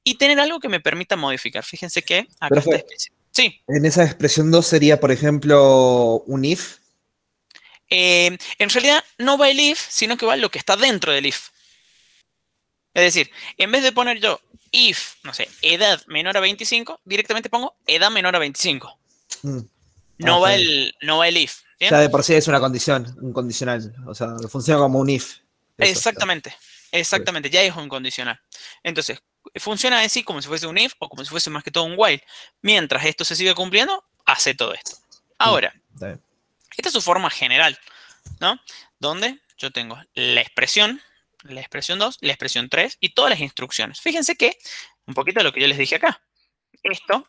y tener algo que me permita modificar. Fíjense que acá este- En esa expresión 2 sería, por ejemplo, un if. Eh, en realidad no va el if, sino que va lo que está dentro del if. Es decir, en vez de poner yo if, no sé, edad menor a 25, directamente pongo edad menor a 25. Mm. Ah, no, va el, no el if. O sea, de por sí es una condición, un condicional. O sea, funciona como un if. exactamente, exactamente, ya es un condicional. Entonces, funciona así como si fuese un if o como si fuese más que todo un while. Mientras esto se sigue cumpliendo, hace todo esto. Mm, Ahora, esta es su forma general, ¿no? Donde yo tengo la expresión, la expresión 2, la expresión 3 y todas las instrucciones. Fíjense que, un poquito de lo que yo les dije acá, esto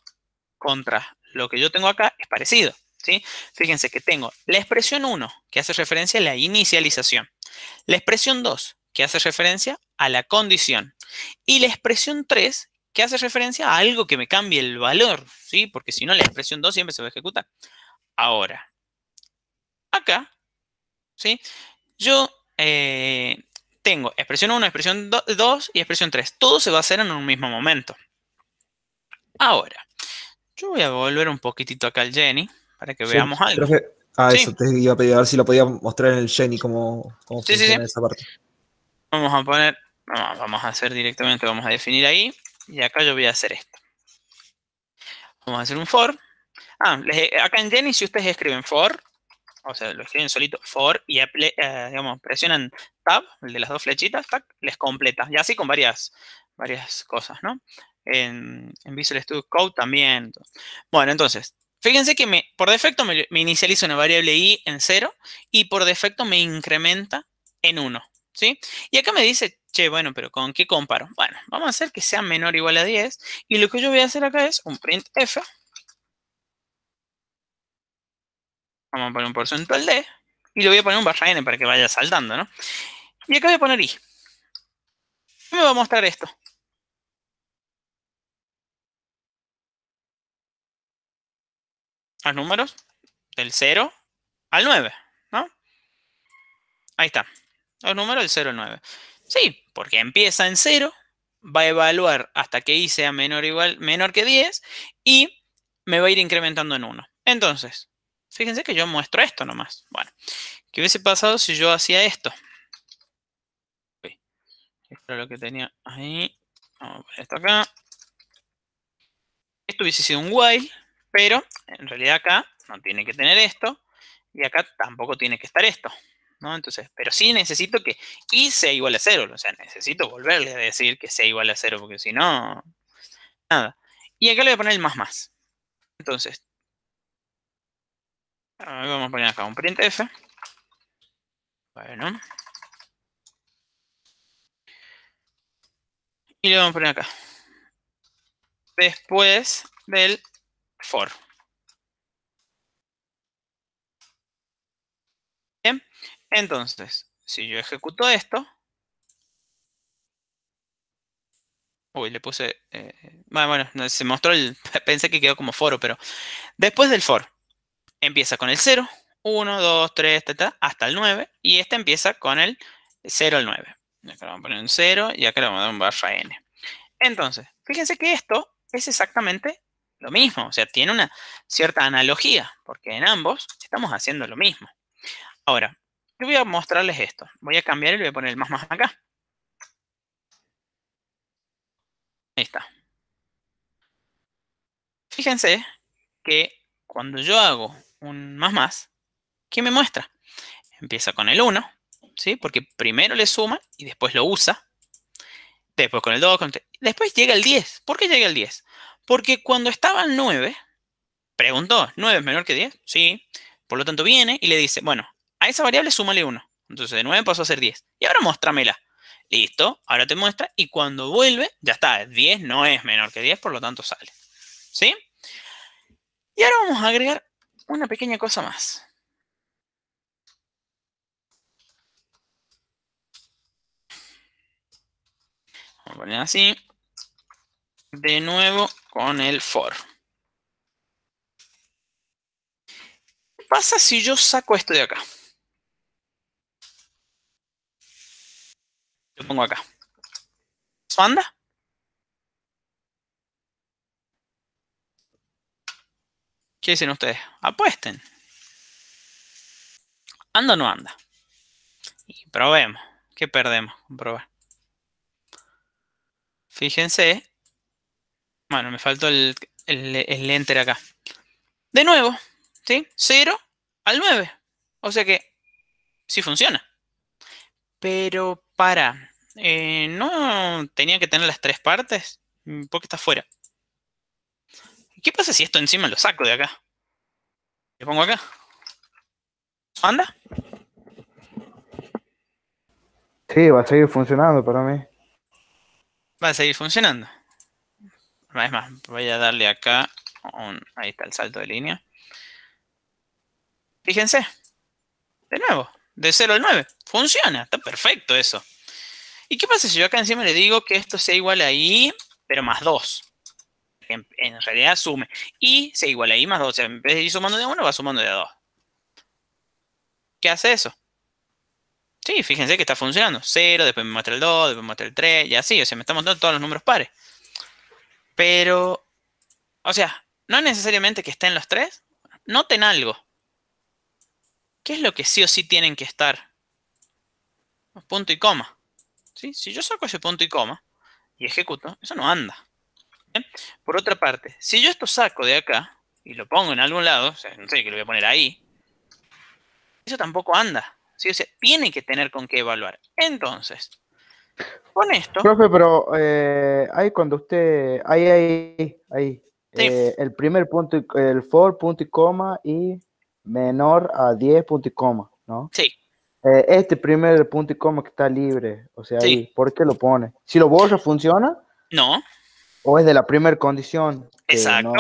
contra lo que yo tengo acá es parecido. ¿sí? Fíjense que tengo la expresión 1, que hace referencia a la inicialización. La expresión 2, que hace referencia a la condición. Y la expresión 3, que hace referencia a algo que me cambie el valor, ¿sí? Porque si no, la expresión 2 siempre se va a ejecutar. Ahora, acá, ¿sí? Yo eh, tengo expresión 1, expresión 2 y expresión 3. Todo se va a hacer en un mismo momento. Ahora, yo voy a volver un poquitito acá al Jenny para que veamos algo. ah, eso te iba a pedir, a ver si lo podía mostrar en el Jenny cómo, funciona esa parte. Vamos a poner, vamos a hacer directamente, vamos a definir ahí y acá yo voy a hacer esto. Vamos a hacer un for. Ah, acá en Jenny si ustedes escriben for, o sea, lo escriben solito, for, y eh, digamos, presionan tab, el de las dos flechitas, les completa. Y así con varias, varias cosas, ¿no? En, Visual Studio Code también. Bueno, entonces, fíjense que por defecto me, inicializa una variable i en 0 y por defecto me incrementa en 1, ¿sí? Y acá me dice, che, bueno, pero ¿con qué comparo? Bueno, vamos a hacer que sea menor o igual a 10 y lo que yo voy a hacer acá es un printf, vamos a poner un porcentual D, y le voy a poner un barra N para que vaya saltando, ¿no? Y acá voy a poner I. me va a mostrar esto? Los números del 0 al 9, ¿no? Ahí está. Los números del 0 al 9. Sí, porque empieza en 0, va a evaluar hasta que i sea menor, o igual, menor que 10 y me va a ir incrementando en 1. Entonces, Fíjense que yo muestro esto nomás. Bueno, ¿qué hubiese pasado si yo hacía esto? Esto era lo que tenía ahí. Vamos a poner esto acá. Esto hubiese sido un while, pero en realidad acá no tiene que tener esto. Y acá tampoco tiene que estar esto. Entonces, pero sí necesito que i sea igual a cero. O sea, necesito volverle a decir que sea igual a cero, porque si no, nada. Y acá le voy a poner el más más. Entonces, Vamos a poner acá un printf. Bueno. Y le vamos a poner acá. Después del for. Bien. Entonces, si yo ejecuto esto. Uy, le puse... Eh, bueno, se mostró el... Pensé que quedó como foro, pero... Después del for empieza con el 0, 1, 2, 3, hasta el 9. Y este empieza con el 0 al 9. Acá le vamos a poner un 0 y acá le vamos a dar un barra n. Entonces, fíjense que esto es exactamente lo mismo. O sea, tiene una cierta analogía, porque en ambos estamos haciendo lo mismo. Ahora, yo voy a mostrarles esto. Voy a cambiar y le voy a poner el más más acá. Ahí está. Fíjense que cuando yo hago un más más, ¿qué me muestra? Empieza con el 1, ¿sí? Porque primero le suma y después lo usa. Después con el 2, con el 3. Después llega el 10. ¿Por qué llega el 10? Porque cuando estaba el 9, preguntó, ¿9 es menor que 10? Sí. Por lo tanto viene y le dice, bueno, a esa variable súmale 1. Entonces de 9 pasó a ser 10. Y ahora muéstramela. Listo, ahora te muestra y cuando vuelve, ya está, 10 no es menor que 10, por lo tanto sale. ¿Sí? Y ahora vamos a agregar una pequeña cosa más. Vamos a poner así. De nuevo con el for. ¿Qué pasa si yo saco esto de acá? Lo pongo acá. ¿Eso anda? ¿Qué dicen ustedes? Apuesten. ¿Anda o no anda? Y probemos. ¿Qué perdemos? Comprobar. Fíjense. Bueno, me faltó el, el, enter acá. De nuevo, ¿sí? 0 al 9. O sea que sí funciona. Pero para... Eh, ¿No tenía que tener las tres partes? Porque está fuera? ¿Qué pasa si esto encima lo saco de acá? ¿Lo pongo acá? ¿Anda? Sí, va a seguir funcionando para mí. Va a seguir funcionando. vez más, voy a darle acá. ahí está el salto de línea. Fíjense. De nuevo, de 0 al 9. Funciona, está perfecto eso. ¿Y qué pasa si yo acá encima le digo que esto sea igual a i, pero más 2? en, en, realidad sume. Y se iguala y más 2. O en vez de ir sumando de 1, va sumando de 2. ¿Qué hace eso? Sí, fíjense que está funcionando. 0, después me muestra el 2, después me muestra el 3, y así. O sea, me está mostrando todos los números pares. Pero, o sea, no necesariamente que estén los 3. Noten algo. ¿Qué es lo que sí o sí tienen que estar? Punto y coma. ¿Sí? Si yo saco ese punto y coma y ejecuto, eso no anda. Por otra parte, si yo esto saco de acá y lo pongo en algún lado, o sea, no sé que lo voy a poner ahí, eso tampoco anda. O tiene que tener con qué evaluar. Entonces, con esto. Profe, pero eh, ahí cuando usted. Ahí, ahí, ahí. Eh, el primer punto, el for punto y coma y menor a 10 punto y coma, ¿no? Sí. Eh, este primer punto y coma que está libre, o sea, ahí, ¿por qué lo pone? Si lo borra, ¿funciona? No. O es de la primera condición. Exacto.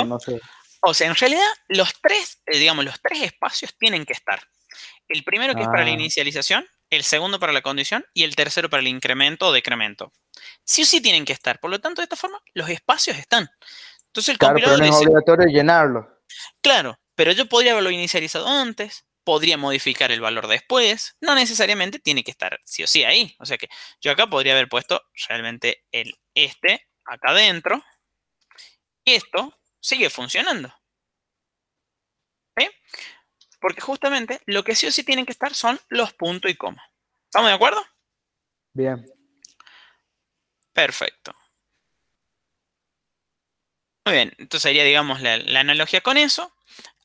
O sea, en realidad los tres, eh, digamos, los tres espacios tienen que estar. El primero que es para la ah. inicialización, el segundo para la condición y el tercero para el incremento o decremento. Sí o sí tienen que estar. Por lo tanto, de esta forma, los espacios están. Entonces el claro, pero no es obligatorio llenarlo. Claro, pero yo podría haberlo inicializado antes, podría modificar el valor después, no necesariamente tiene que estar sí o sí ahí. O sea que yo acá podría haber puesto realmente el este acá adentro. Y esto sigue funcionando. ¿Sí? Porque justamente lo que sí o sí tienen que estar son los puntos y coma. ¿Estamos de acuerdo? Bien. Perfecto. Muy bien, entonces sería, digamos, la, analogía con eso.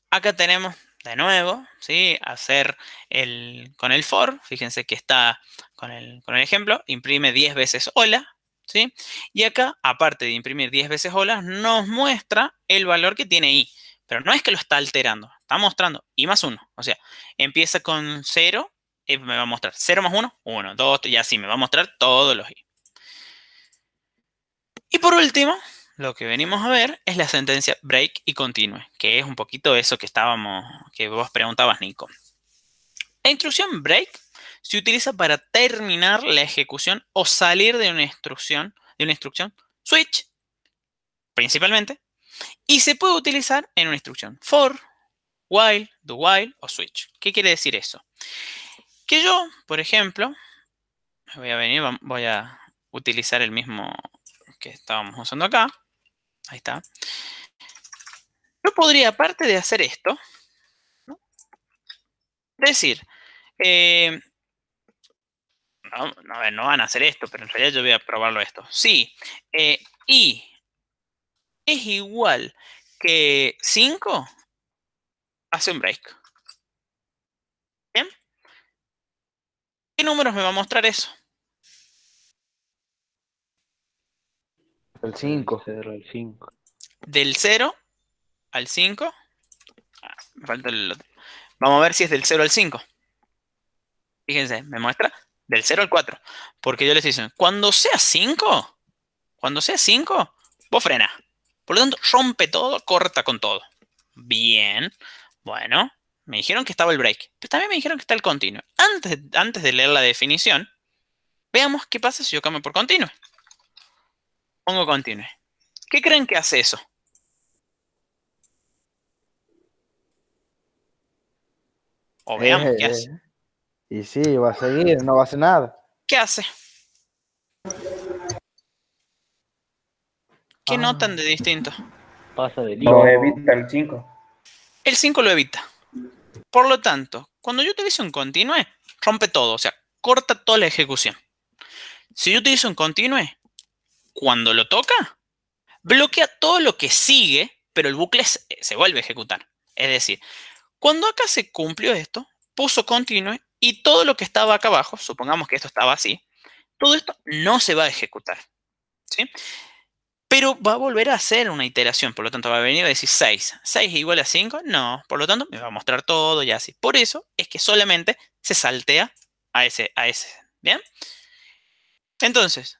Acá tenemos, de nuevo, ¿sí? Hacer el, con el for, fíjense que está con el, con el ejemplo, imprime 10 veces hola, ¿sí? Y acá, aparte de imprimir 10 veces olas, nos muestra el valor que tiene i. Pero no es que lo está alterando, está mostrando i más 1. O sea, empieza con 0, y eh, me va a mostrar 0 más 1, 1, 2, y así me va a mostrar todos los i. Y por último, lo que venimos a ver es la sentencia break y continue, que es un poquito eso que estábamos, que vos preguntabas, Nico. La instrucción break se utiliza para terminar la ejecución o salir de una instrucción, de una instrucción switch, principalmente, y se puede utilizar en una instrucción for, while, do while o switch. ¿Qué quiere decir eso? Que yo, por ejemplo, voy a venir, voy a utilizar el mismo que estábamos usando acá. Ahí está. Yo podría, aparte de hacer esto, decir, eh, Ah, no, a ver, no van a hacer esto, pero en realidad yo voy a probarlo esto. Sí, eh, y es igual que 5, hace un break. ¿Bien? ¿Qué números me va a mostrar eso? El 5. al 5. Del 0 al 5. me falta el otro. Vamos a ver si es del 0 al 5. Fíjense, me muestra del 0 al 4. Porque yo les dicen, cuando sea 5, cuando sea 5, vos frena. Por lo tanto, rompe todo, corta con todo. Bien. Bueno, me dijeron que estaba el break. Pero también me dijeron que está el continuo. Antes, antes de leer la definición, veamos qué pasa si yo cambio por continuo. Pongo continuo. ¿Qué creen que hace eso? O veamos qué eh. Y sí, va a seguir, no va a hacer nada. ¿Qué hace? ¿Qué ah. notan de distinto? Pasa del Lo evita el 5. El 5 lo evita. Por lo tanto, cuando yo utilizo un continue, rompe todo, o sea, corta toda la ejecución. Si yo utilizo un continue, cuando lo toca, bloquea todo lo que sigue, pero el bucle se vuelve a ejecutar. Es decir, cuando acá se cumplió esto, puso continue y todo lo que estaba acá abajo, supongamos que esto estaba así, todo esto no se va a ejecutar. ¿sí? Pero va a volver a hacer una iteración, por lo tanto va a venir a decir 6. ¿6 igual a 5? No, por lo tanto me va a mostrar todo y así. Por eso es que solamente se saltea a ese. A ese ¿Bien? Entonces,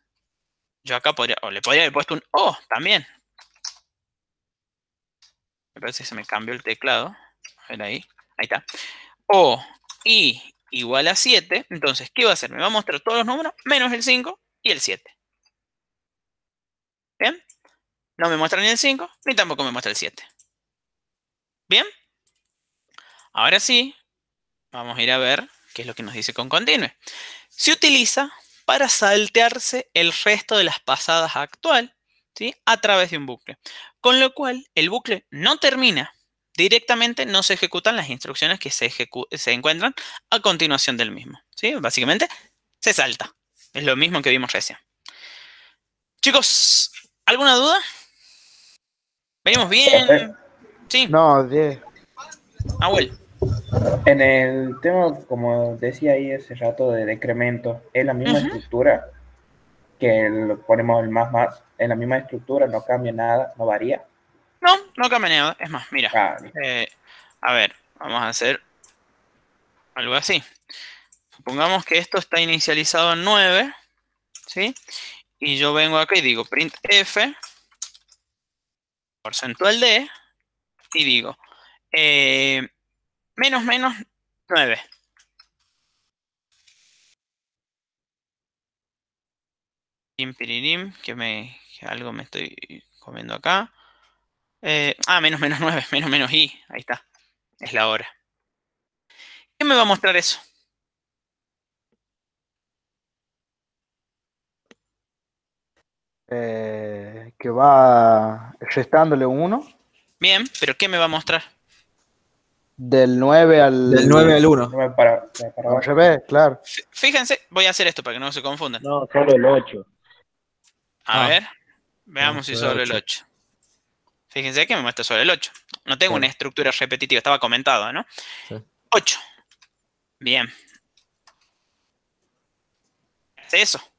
yo acá podría, o le podría haber puesto un O también. Me parece que se me cambió el teclado. A ver ahí, ahí está. O, I, igual a 7, entonces, ¿qué va a hacer? Me va a mostrar todos los números menos el 5 y el 7. ¿Bien? No me muestra ni el 5, ni tampoco me muestra el 7. ¿Bien? Ahora sí, vamos a ir a ver qué es lo que nos dice con continue. Se utiliza para saltearse el resto de las pasadas actual, ¿sí? A través de un bucle. Con lo cual, el bucle no termina directamente no se ejecutan las instrucciones que se, se encuentran a continuación del mismo. ¿sí? Básicamente, se salta. Es lo mismo que vimos recién. Chicos, ¿alguna duda? ¿Venimos bien? Eh, sí. No, Ah Abuel. En el tema, como decía ahí Ese rato, de decremento, es la misma estructura que ponemos el más más, es la misma estructura, no cambia nada, no varía. No, no nada, Es más, mira. Eh, a ver, vamos a hacer algo así. Supongamos que esto está inicializado en 9, ¿sí? Y yo vengo acá y digo Printf porcentual d, y digo eh, menos menos 9. que me que algo me estoy comiendo acá. Eh, ah, menos menos 9, menos menos i. Ahí está. Es la hora. ¿Qué me va a mostrar eso? Eh, que va restándole un 1. Bien, pero ¿qué me va a mostrar? Del 9 al, del 9 al 1. Para, para, claro. Fíjense, voy a hacer esto para que no se confundan. No, solo el 8. A ah. ver, veamos si solo el 8. Fíjense que me muestra solo el 8. No tengo una estructura repetitiva, estaba comentado, ¿no? 8. Bien. Hace eso.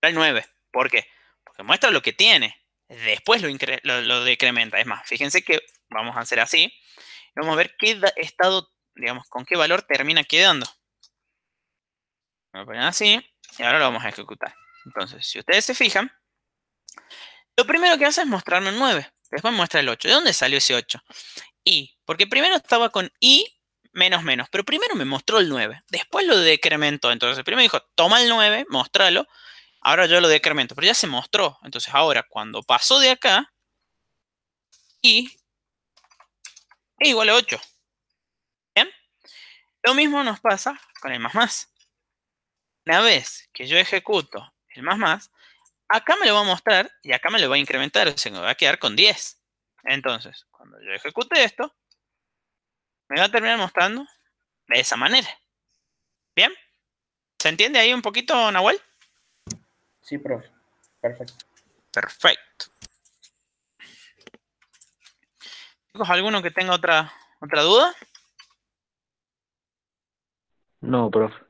El 9. ¿Por qué? Porque muestra lo que tiene. Después lo, lo, decrementa. Es más, fíjense que vamos a hacer así. Vamos a ver qué estado, digamos, con qué valor termina quedando. Lo ponen así y ahora lo vamos a ejecutar. Entonces, si ustedes se fijan, lo primero que hace es mostrarme el 9. Después muestra el 8. ¿De dónde salió ese 8? Y, porque primero estaba con i menos menos, pero primero me mostró el 9. Después lo decrementó. Entonces, primero dijo, toma el 9, mostralo. Ahora yo lo decremento, pero ya se mostró. Entonces, ahora cuando pasó de acá, i es igual a 8. ¿Bien? Lo mismo nos pasa con el más más. Una vez que yo ejecuto el más más, acá me lo va a mostrar y acá me lo va a incrementar, o sea, me va a quedar con 10. Entonces, cuando yo ejecute esto, me va a terminar mostrando de esa manera. ¿Bien? ¿Se entiende ahí un poquito, Nahuel? Sí, profe. Perfecto. Perfecto. Chicos, ¿alguno que tenga otra, otra duda? No, profe.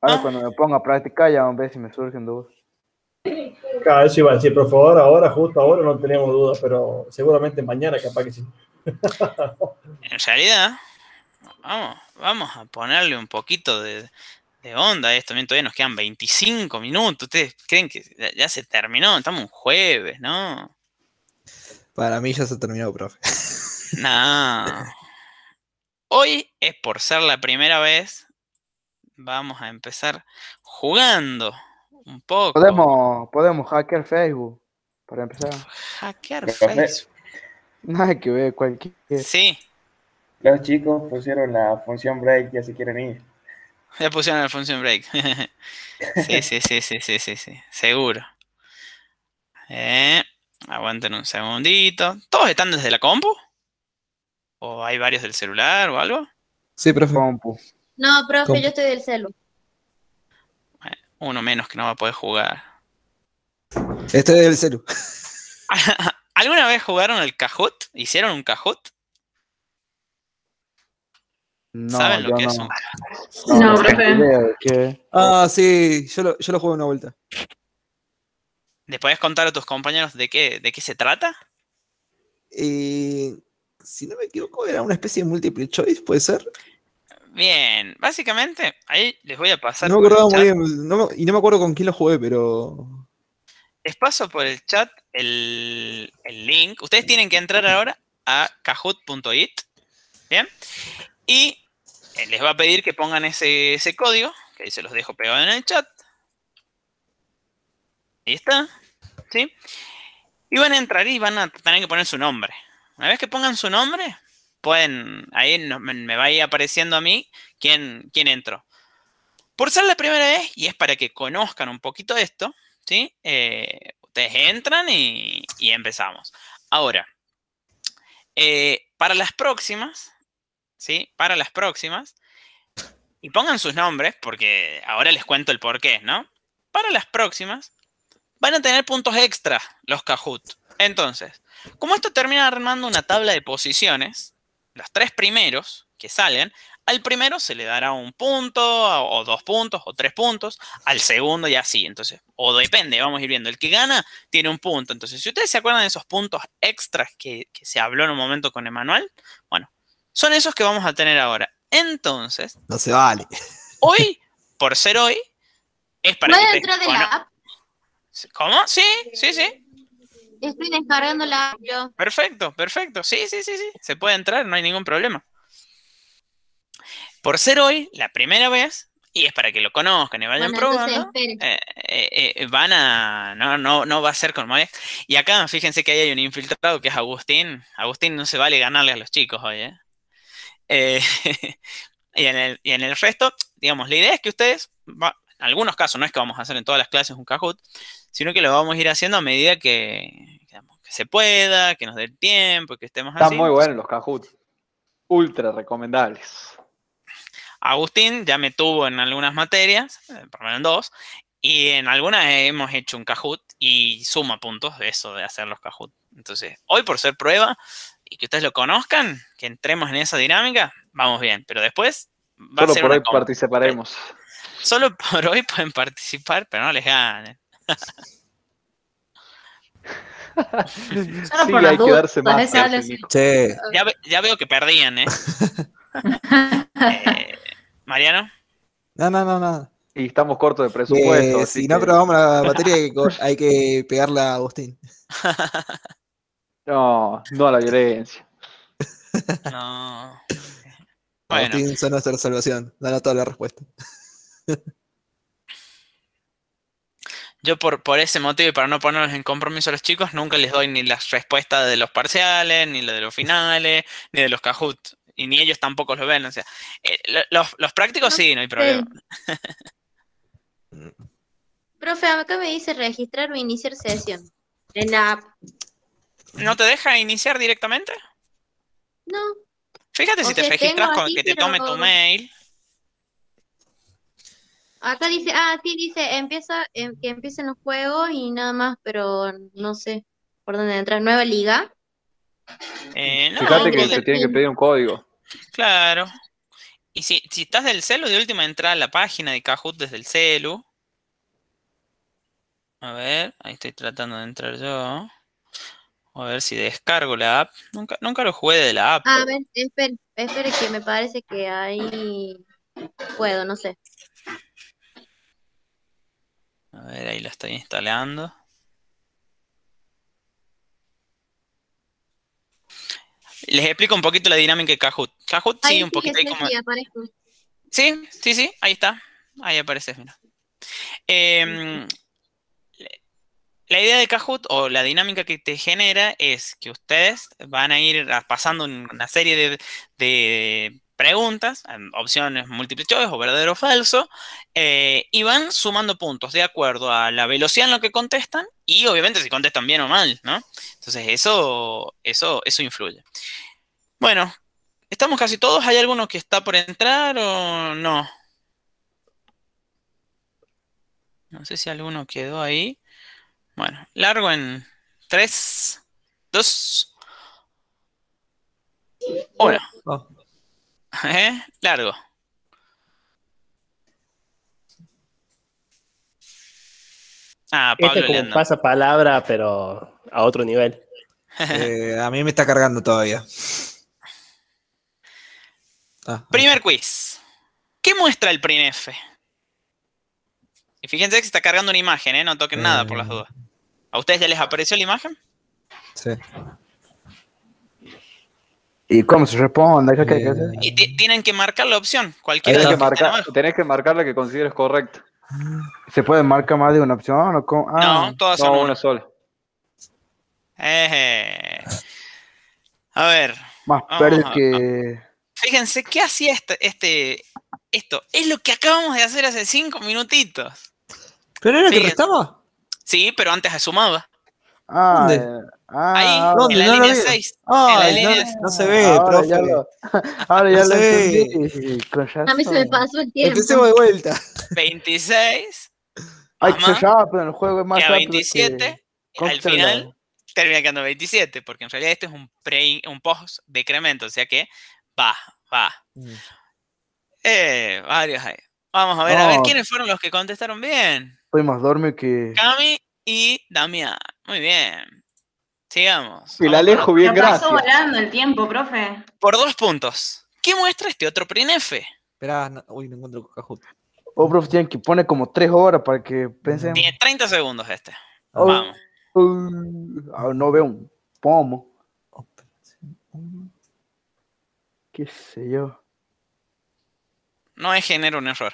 Ahora ah. cuando me ponga a practicar ya vamos a ver si me surgen dudas. Claro, eso igual, a decir, por favor, ahora, justo ahora no tenemos dudas, pero seguramente mañana capaz que sí. en realidad, vamos, vamos a ponerle un poquito de, onda a esto. También todavía nos quedan 25 minutos. ¿Ustedes creen que ya se terminó? Estamos un jueves, ¿no? Para mí ya se terminó, profe. no. Hoy es por ser la primera vez Vamos a empezar jugando un poco. Podemos, podemos hackear Facebook, para empezar. Hackear Facebook. Nada que ver, cualquier. Sí. Los chicos pusieron la función break, ya se quieren ir. Ya pusieron la función break. sí, sí, sí, sí, sí, sí, sí, seguro. Eh, aguanten un segundito. ¿Todos están desde la compu? ¿O hay varios del celular o algo? Sí, profe. Compu. No, profe, yo estoy del celu. Uno menos que no va a poder jugar. Estoy del celu. ¿Alguna vez jugaron el Cajot? ¿Hicieron un Cajot? ¿Saben lo que es un No, profe. Ah, sí, yo lo, yo lo juego una vuelta. ¿Le podés contar a tus compañeros de qué, de qué se trata? Eh, si no me equivoco, era una especie de multiple choice, ¿puede ser? Bien, básicamente ahí les voy a pasar. No me acuerdo muy bien, y no me acuerdo con quién lo jugué, pero. Les paso por el chat el, link. Ustedes tienen que entrar ahora a kahoot.it. Bien. Y eh, les va a pedir que pongan ese, ese código, que ahí se los dejo pegado en el chat. Ahí está. ¿Sí? Y van a entrar y van a tener que poner su nombre. Una vez que pongan su nombre, pueden, ahí me va a ir apareciendo a mí quién, quién entró. Por ser la primera vez, y es para que conozcan un poquito esto, ¿sí? Eh, ustedes entran y, y empezamos. Ahora, eh, para las próximas, ¿sí? Para las próximas, y pongan sus nombres, porque ahora les cuento el porqué, ¿no? Para las próximas, van a tener puntos extra los Kahoot. Entonces, como esto termina armando una tabla de posiciones, los tres primeros que salen, al primero se le dará un punto, o dos puntos, o tres puntos, al segundo y así. Entonces, o depende, vamos a ir viendo. El que gana tiene un punto. Entonces, si ustedes se acuerdan de esos puntos extras que, se habló en un momento con Emanuel, bueno, son esos que vamos a tener ahora. Entonces. No se vale. Hoy, por ser hoy, es para. ¿No dentro de la ¿Cómo? Sí, sí, sí. Estoy la audio. Perfecto, perfecto. Sí, sí, sí, sí. Se puede entrar, no hay ningún problema. Por ser hoy la primera vez, y es para que lo conozcan y vayan probando, eh, eh, eh, van a. No, no, no va a ser como es. Y acá, fíjense que ahí hay un infiltrado que es Agustín. Agustín no se vale ganarle a los chicos hoy, ¿eh? y, en el, resto, digamos, la idea es que ustedes, en algunos casos, no es que vamos a hacer en todas las clases un Kahoot, sino que lo vamos a ir haciendo a medida que, se pueda, que nos dé el tiempo, que estemos así. Están muy buenos los Kahoot, ultra recomendables. Agustín ya me tuvo en algunas materias, eh, por lo menos en dos, y en algunas hemos hecho un Kahoot y suma puntos de eso de hacer los Kahoot. Entonces, hoy por ser prueba y que ustedes lo conozcan, que entremos en esa dinámica, vamos bien. Pero después va Solo a por hoy participaremos. Solo por hoy pueden participar, pero no les ganen sí, hay que darse más. Ya, veo que perdían, ¿eh? ¿eh? Mariano. No, no, no, no. Y estamos cortos de presupuesto. Eh, si no probamos la batería, hay que, pegarla a Agustín. No, no a la violencia. No. Bueno. Agustín son nuestra salvación. Danos toda la respuesta. Yo por, por ese motivo y para no ponerlos en compromiso a los chicos, nunca les doy ni las respuestas de los parciales, ni lo de los finales, ni de los Kahoot. Y ni ellos tampoco lo ven. O sea, eh, los, prácticos sí, no hay problema. Profe, acá me dice registrar o iniciar sesión en la ¿No te deja iniciar directamente? No. Fíjate si te registras con que te tome tu mail. Acá dice, ah, sí, dice, empieza, em, que empiecen los juegos y nada más, pero no sé por dónde entrar. ¿Nueva liga? Eh, no, Fíjate que se tiene que pedir un código. Claro. Y si, si estás del celu, de última entrada a la página de Kahoot desde el celu. A ver, ahí estoy tratando de entrar yo. A ver si descargo la app. Nunca, nunca lo jugué de la app. A ah, ver, espere, espere que me parece que ahí puedo, no sé. A ver, ahí la estoy instalando. Les explico un poquito la dinámica de Kahoot. Kahoot sí, un poquito ahí como... Sí, sí, sí, ahí está. Ahí aparece, mira. Em, la idea de Kahoot o la dinámica que te genera es que ustedes van a ir pasando una serie de preguntas, opciones múltiples o verdadero o falso, eh, y van sumando puntos de acuerdo a la velocidad en lo que contestan y obviamente si contestan bien o mal, ¿no? Entonces eso, eso, eso influye. Bueno, estamos casi todos. ¿Hay alguno que está por entrar o no? No sé si alguno quedó ahí. Bueno, largo en tres, dos 1. ¿Eh? Largo. Ah, este Pablo este pasa palabra, pero a otro nivel. Eh, a mí me está cargando todavía. Ah, primer quiz. ¿Qué muestra el PRINF? Y fíjense que se está cargando una imagen, ¿eh? No toquen nada por las dudas. ¿A ustedes ya les apareció la imagen? Sí. ¿Y cómo se responde? Eh, y tienen que marcar la opción, cualquiera. Tienes que, marcar, que la que consideres correcta. ¿Se puede marcar más de una opción? Ah, no, todas son una, sola. a ver. Más que. Fíjense, ¿qué hacía este, este, esto? Es lo que acabamos de hacer hace cinco minutitos. ¿Pero era que restaba? Sí, pero antes se sumaba. Ah, ¿Dónde? Ah, ahí, en la no línea 6. Ah, en la no, línea... no, se ve, ahora profe. Ya lo, ahora ya lo ve. A mí se me pasó el tiempo. Empecemos de vuelta. 26. Ay, que se pero el juego es más rápido. 27. Al final termina quedando 27, porque en realidad esto es un, pre, un post decremento, o sea que va, va. Mm. Eh, varios ahí. Vamos a ver, a ver quiénes fueron los que contestaron bien. Fuimos Dorme que. Cami y Damián. Muy bien. Sigamos. Y la alejo bien gracias. Pasó volando el tiempo, profe. Por dos puntos. ¿Qué muestra este otro PRINEFE? Esperá, uy, no encuentro Cajut. Oh, profe, tienen que poner como tres horas para que pensemos. Tiene 30 segundos este. Oh, Vamos. Oh, ah, no veo un pomo. Qué sé yo. No es genero un error.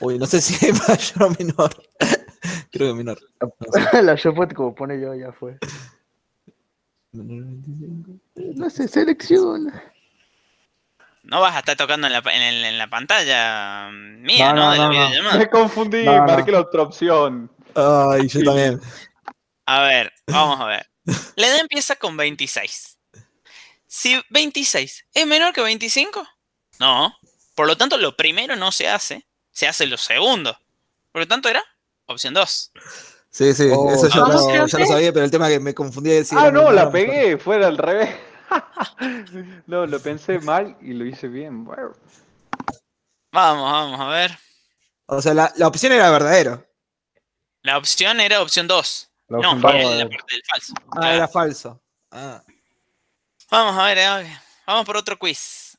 Uy, no sé si es mayor o menor. Quiero que ah, La shopot como pone yo, ya fue. No se selecciona. No vas a estar tocando en la, en, la pantalla mm, mía, ¿no? No, no, Me confundí, la otra opción. Ay, yo también. A ver, vamos a ver. La edad empieza con 26. Si 26 es menor que 25, no. Por lo tanto, lo primero no se hace, se hace lo segundo. Por lo tanto, era Opción 2. Sí, sí, oh, eso yo, no, lo sabía, pero el tema que me confundí es decir. Ah, no, la pegué, fuera al revés. no, lo pensé mal y lo hice bien. Vamos, vamos, a ver. O sea, la, opción era verdadero. La opción era opción 2. No, era la parte del falso. Ah, era falso. Ah. Vamos a ver, a ver, vamos por otro quiz.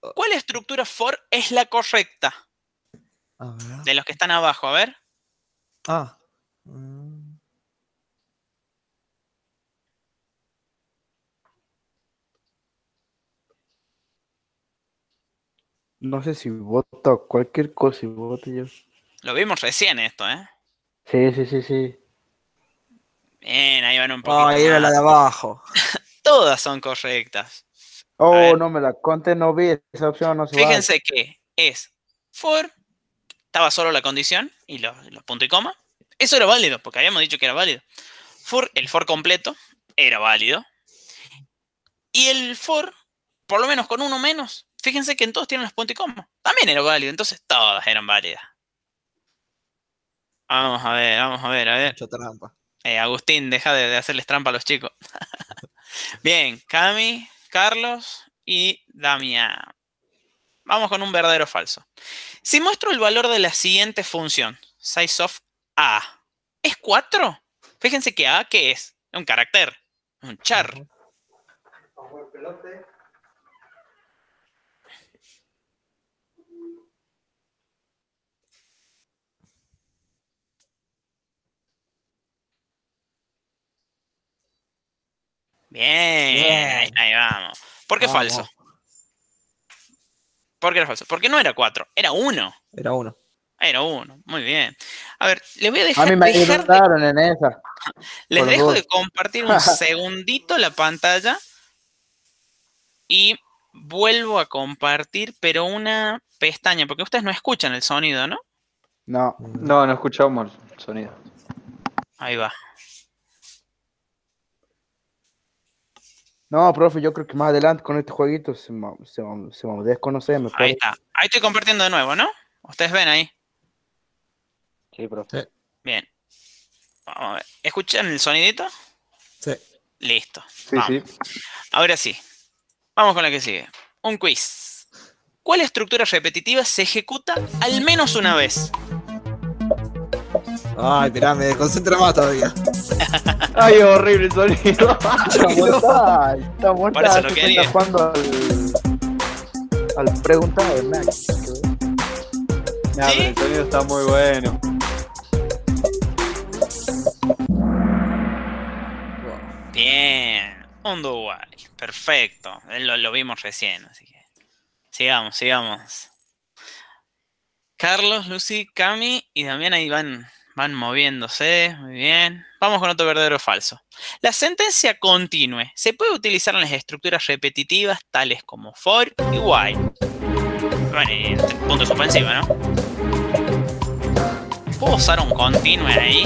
Oh. ¿Cuál estructura for es la correcta? De los que están abajo, a ver. Ah. Mm. No sé si vota cualquier cosa y voto yo. Lo vimos recién esto, ¿eh? Sí, sí, sí, sí. Bien, ahí van un poquito. ahí era la de abajo. Todas son correctas. Oh, no me la conté, no vi esa opción, Fíjense que es for estaba solo la condición y los, puntos y coma. Eso era válido, porque habíamos dicho que era válido. For, el for completo era válido. Y el for, por lo menos con uno menos, fíjense que en todos tienen los puntos y coma. También era válido, entonces todas eran válidas. Vamos a ver, vamos a ver, a ver. trampa. Eh, Agustín, deja de, de, hacerles trampa a los chicos. Bien, Cami, Carlos y Damián. Vamos con un verdadero falso. Si muestro el valor de la siguiente función, size a, ¿es 4? Fíjense que a, ¿qué es? Un carácter, un char. Bien, ahí vamos. ¿Por qué falso? Porque no era cuatro, era uno. Era uno. Era uno. muy bien. A ver, les voy a dejar. A mí me en esa. Les dejo de compartir un segundito la pantalla y vuelvo a compartir, pero una pestaña, porque ustedes no escuchan el sonido, ¿no? No, no, no escuchamos el sonido. Ahí va. No, profe, yo creo que más adelante con este jueguito se, se, se va a desconocer. ahí está. Ahí estoy compartiendo de nuevo, ¿no? ¿Ustedes ven ahí? Sí, profe. Bien. Vamos a ver. ¿Escuchan el sonidito? Sí. Listo. Sí, sí. Ahora sí. Vamos con la que sigue. Un quiz. ¿Cuál estructura repetitiva se ejecuta al menos una vez? Ay, mirá, me desconcentro más todavía. Ay, horrible el sonido. Está mortal. Está mortal. está jugando al, al preguntado, de ¿Sí? el sonido está muy bueno. Bien. un dual. Perfecto. Eh, lo, lo vimos recién, así que. Sigamos, sigamos. Carlos, Lucy, Cami y también Iván. Van moviéndose, muy bien. Vamos con otro verdadero o falso. La sentencia continue se puede utilizar en las estructuras repetitivas tales como for y while. Bueno, este punto suspensivo, ¿no? ¿Puedo usar un continue ahí?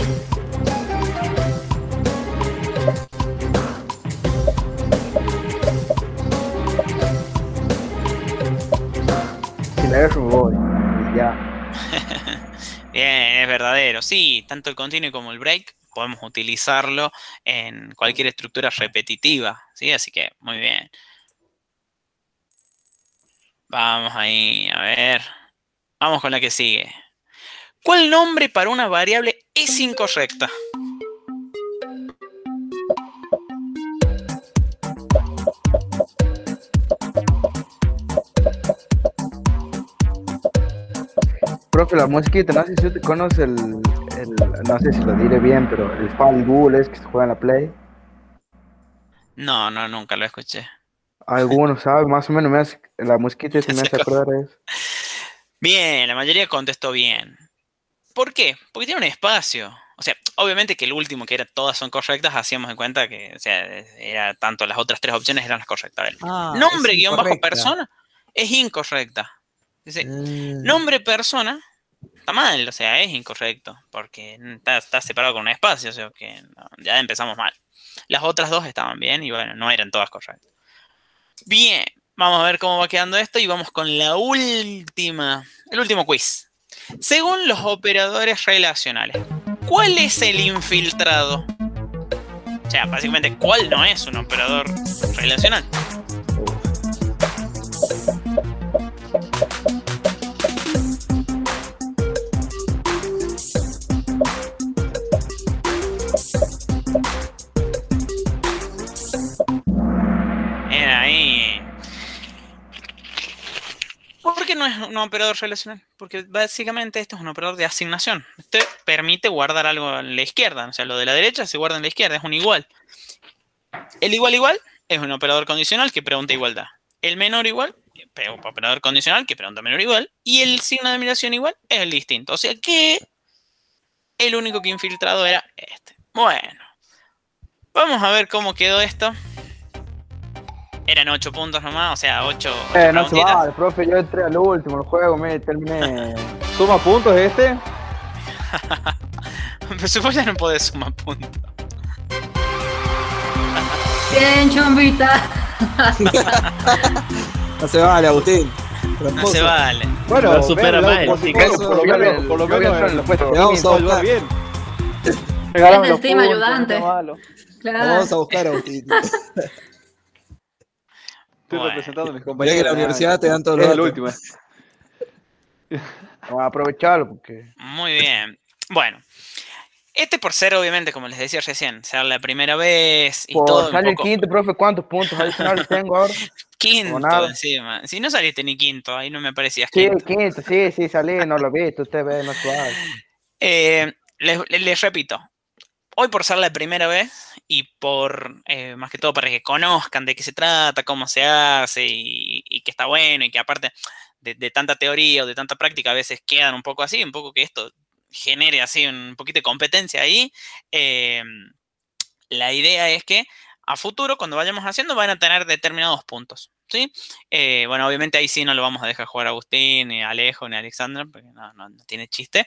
Si ya. Bien, es verdadero. Sí, tanto el continuo como el break podemos utilizarlo en cualquier estructura repetitiva, ¿sí? Así que, muy bien. Vamos ahí, a ver. Vamos con la que sigue. ¿Cuál nombre para una variable es incorrecta? que la mosquita, no sé si usted conoce el, no sé si lo diré bien, pero el Fall Google es que se juega en la Play. No, no, nunca lo escuché. Algunos saben, más o menos me hace, la mosquita se me hace acordar Bien, la mayoría contestó bien. ¿Por qué? Porque tiene un espacio. O sea, obviamente que el último, que era todas son correctas, hacíamos en cuenta que, o sea, era tanto las otras tres opciones eran las correctas. Ah, nombre guión bajo persona es incorrecta. Dice, mm. nombre persona mal, o sea, es incorrecto, porque está, separado con un espacio, o sea que ya empezamos mal. Las otras dos estaban bien y bueno, no eran todas correctas. Bien, vamos a ver cómo va quedando esto y vamos con la última, el último quiz. Según los operadores relacionales, ¿cuál es el infiltrado? O sea, básicamente, ¿cuál no es un operador relacional? un operador relacional? Porque básicamente esto es un operador de asignación. Este permite guardar algo en la izquierda. O sea, lo de la derecha se guarda en la izquierda, es un igual. El igual igual es un operador condicional que pregunta igualdad. El menor igual, operador condicional que pregunta menor igual. Y el signo de admiración igual es el distinto. O sea que el único que infiltrado era este. Bueno, vamos a ver cómo quedó esto. Eran 8 puntos nomás, o sea, 8. Eh, no se va, profe, yo entré al último, el juego me terminé. ¿Suma puntos este? Pero ya no podés sumar puntos. Bien, chumbita. no se vale, Agustín. No se vale. Bueno, supera mal. Por lo menos, por lo menos, vamos a Bien. el ayudante. vamos a buscar, Agustín. Estoy representando a mis compañeros. Ya que la universidad te dan todos los último Vamos a aprovecharlo porque... Muy bien. Bueno. Este por ser, obviamente, como les decía recién, Ser la primera vez y por todo. Sale quinto, profe, ¿cuántos puntos adicionales tengo ahora? Quinto, encima. Si no saliste ni quinto, ahí no me parecías sí, quinto. quinto, sí, sí, salí, no lo viste, usted ve, no suave. Eh, les repito, hoy por ser la primera vez, y por, eh, más que todo, para que conozcan de qué se trata, cómo se hace y, y que está bueno y que aparte de, tanta teoría o de tanta práctica a veces quedan un poco así, un poco que esto genere así un poquito de competencia ahí. Eh, la idea es que a futuro, cuando vayamos haciendo, van a tener determinados puntos. ¿sí? Eh, bueno, obviamente ahí sí no lo vamos a dejar jugar a Agustín, ni Alejo, ni Alexandra, porque no, tiene chiste.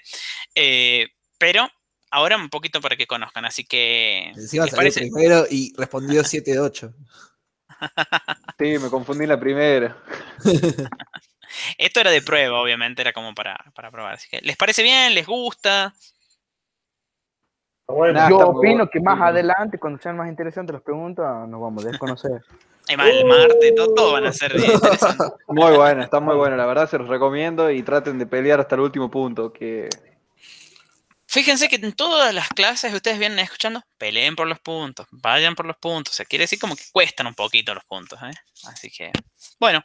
pero ahora un poquito para que conozcan, así que... Encima parece? primero y respondió 7 de 8. Sí, me confundí en la primera. Esto era de prueba, obviamente, era como para, probar. Así que, ¿les parece bien? ¿Les gusta? Bueno, yo opino que más adelante, cuando sean más interesantes las preguntas, nos vamos a desconocer. el martes, todo, van a ser interesantes. Muy bueno, está muy bueno, la verdad se los recomiendo y traten de pelear hasta el último punto, que Fíjense que en todas las clases ustedes vienen escuchando, peleen por los puntos, vayan por los puntos. O sea, quiere decir como que cuestan un poquito los puntos. ¿eh? Así que, bueno,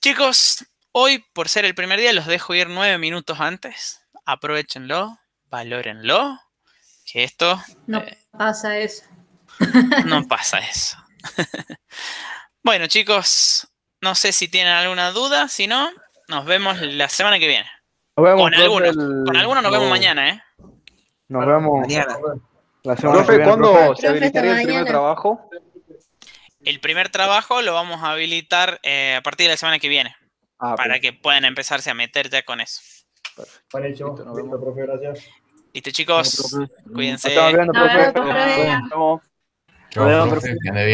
chicos, hoy por ser el primer día los dejo ir nueve minutos antes. Aprovechenlo, valórenlo. Que esto. No eh, pasa eso. No pasa eso. bueno, chicos, no sé si tienen alguna duda. Si no, nos vemos la semana que viene. Nos vemos, con, algunos, con algunos nos vemos mañana, ¿eh? Nos vemos mañana. La semana Profe, ¿cuándo se habilitaría el primer trabajo? El primer trabajo lo vamos a habilitar eh, a partir de la semana que viene. Ah, para que puedan empezarse a meter ya con eso. Vale, hecho. Listo, nos vemos. profe, gracias. Listo, chicos. Cuídense. Nos vemos, profe.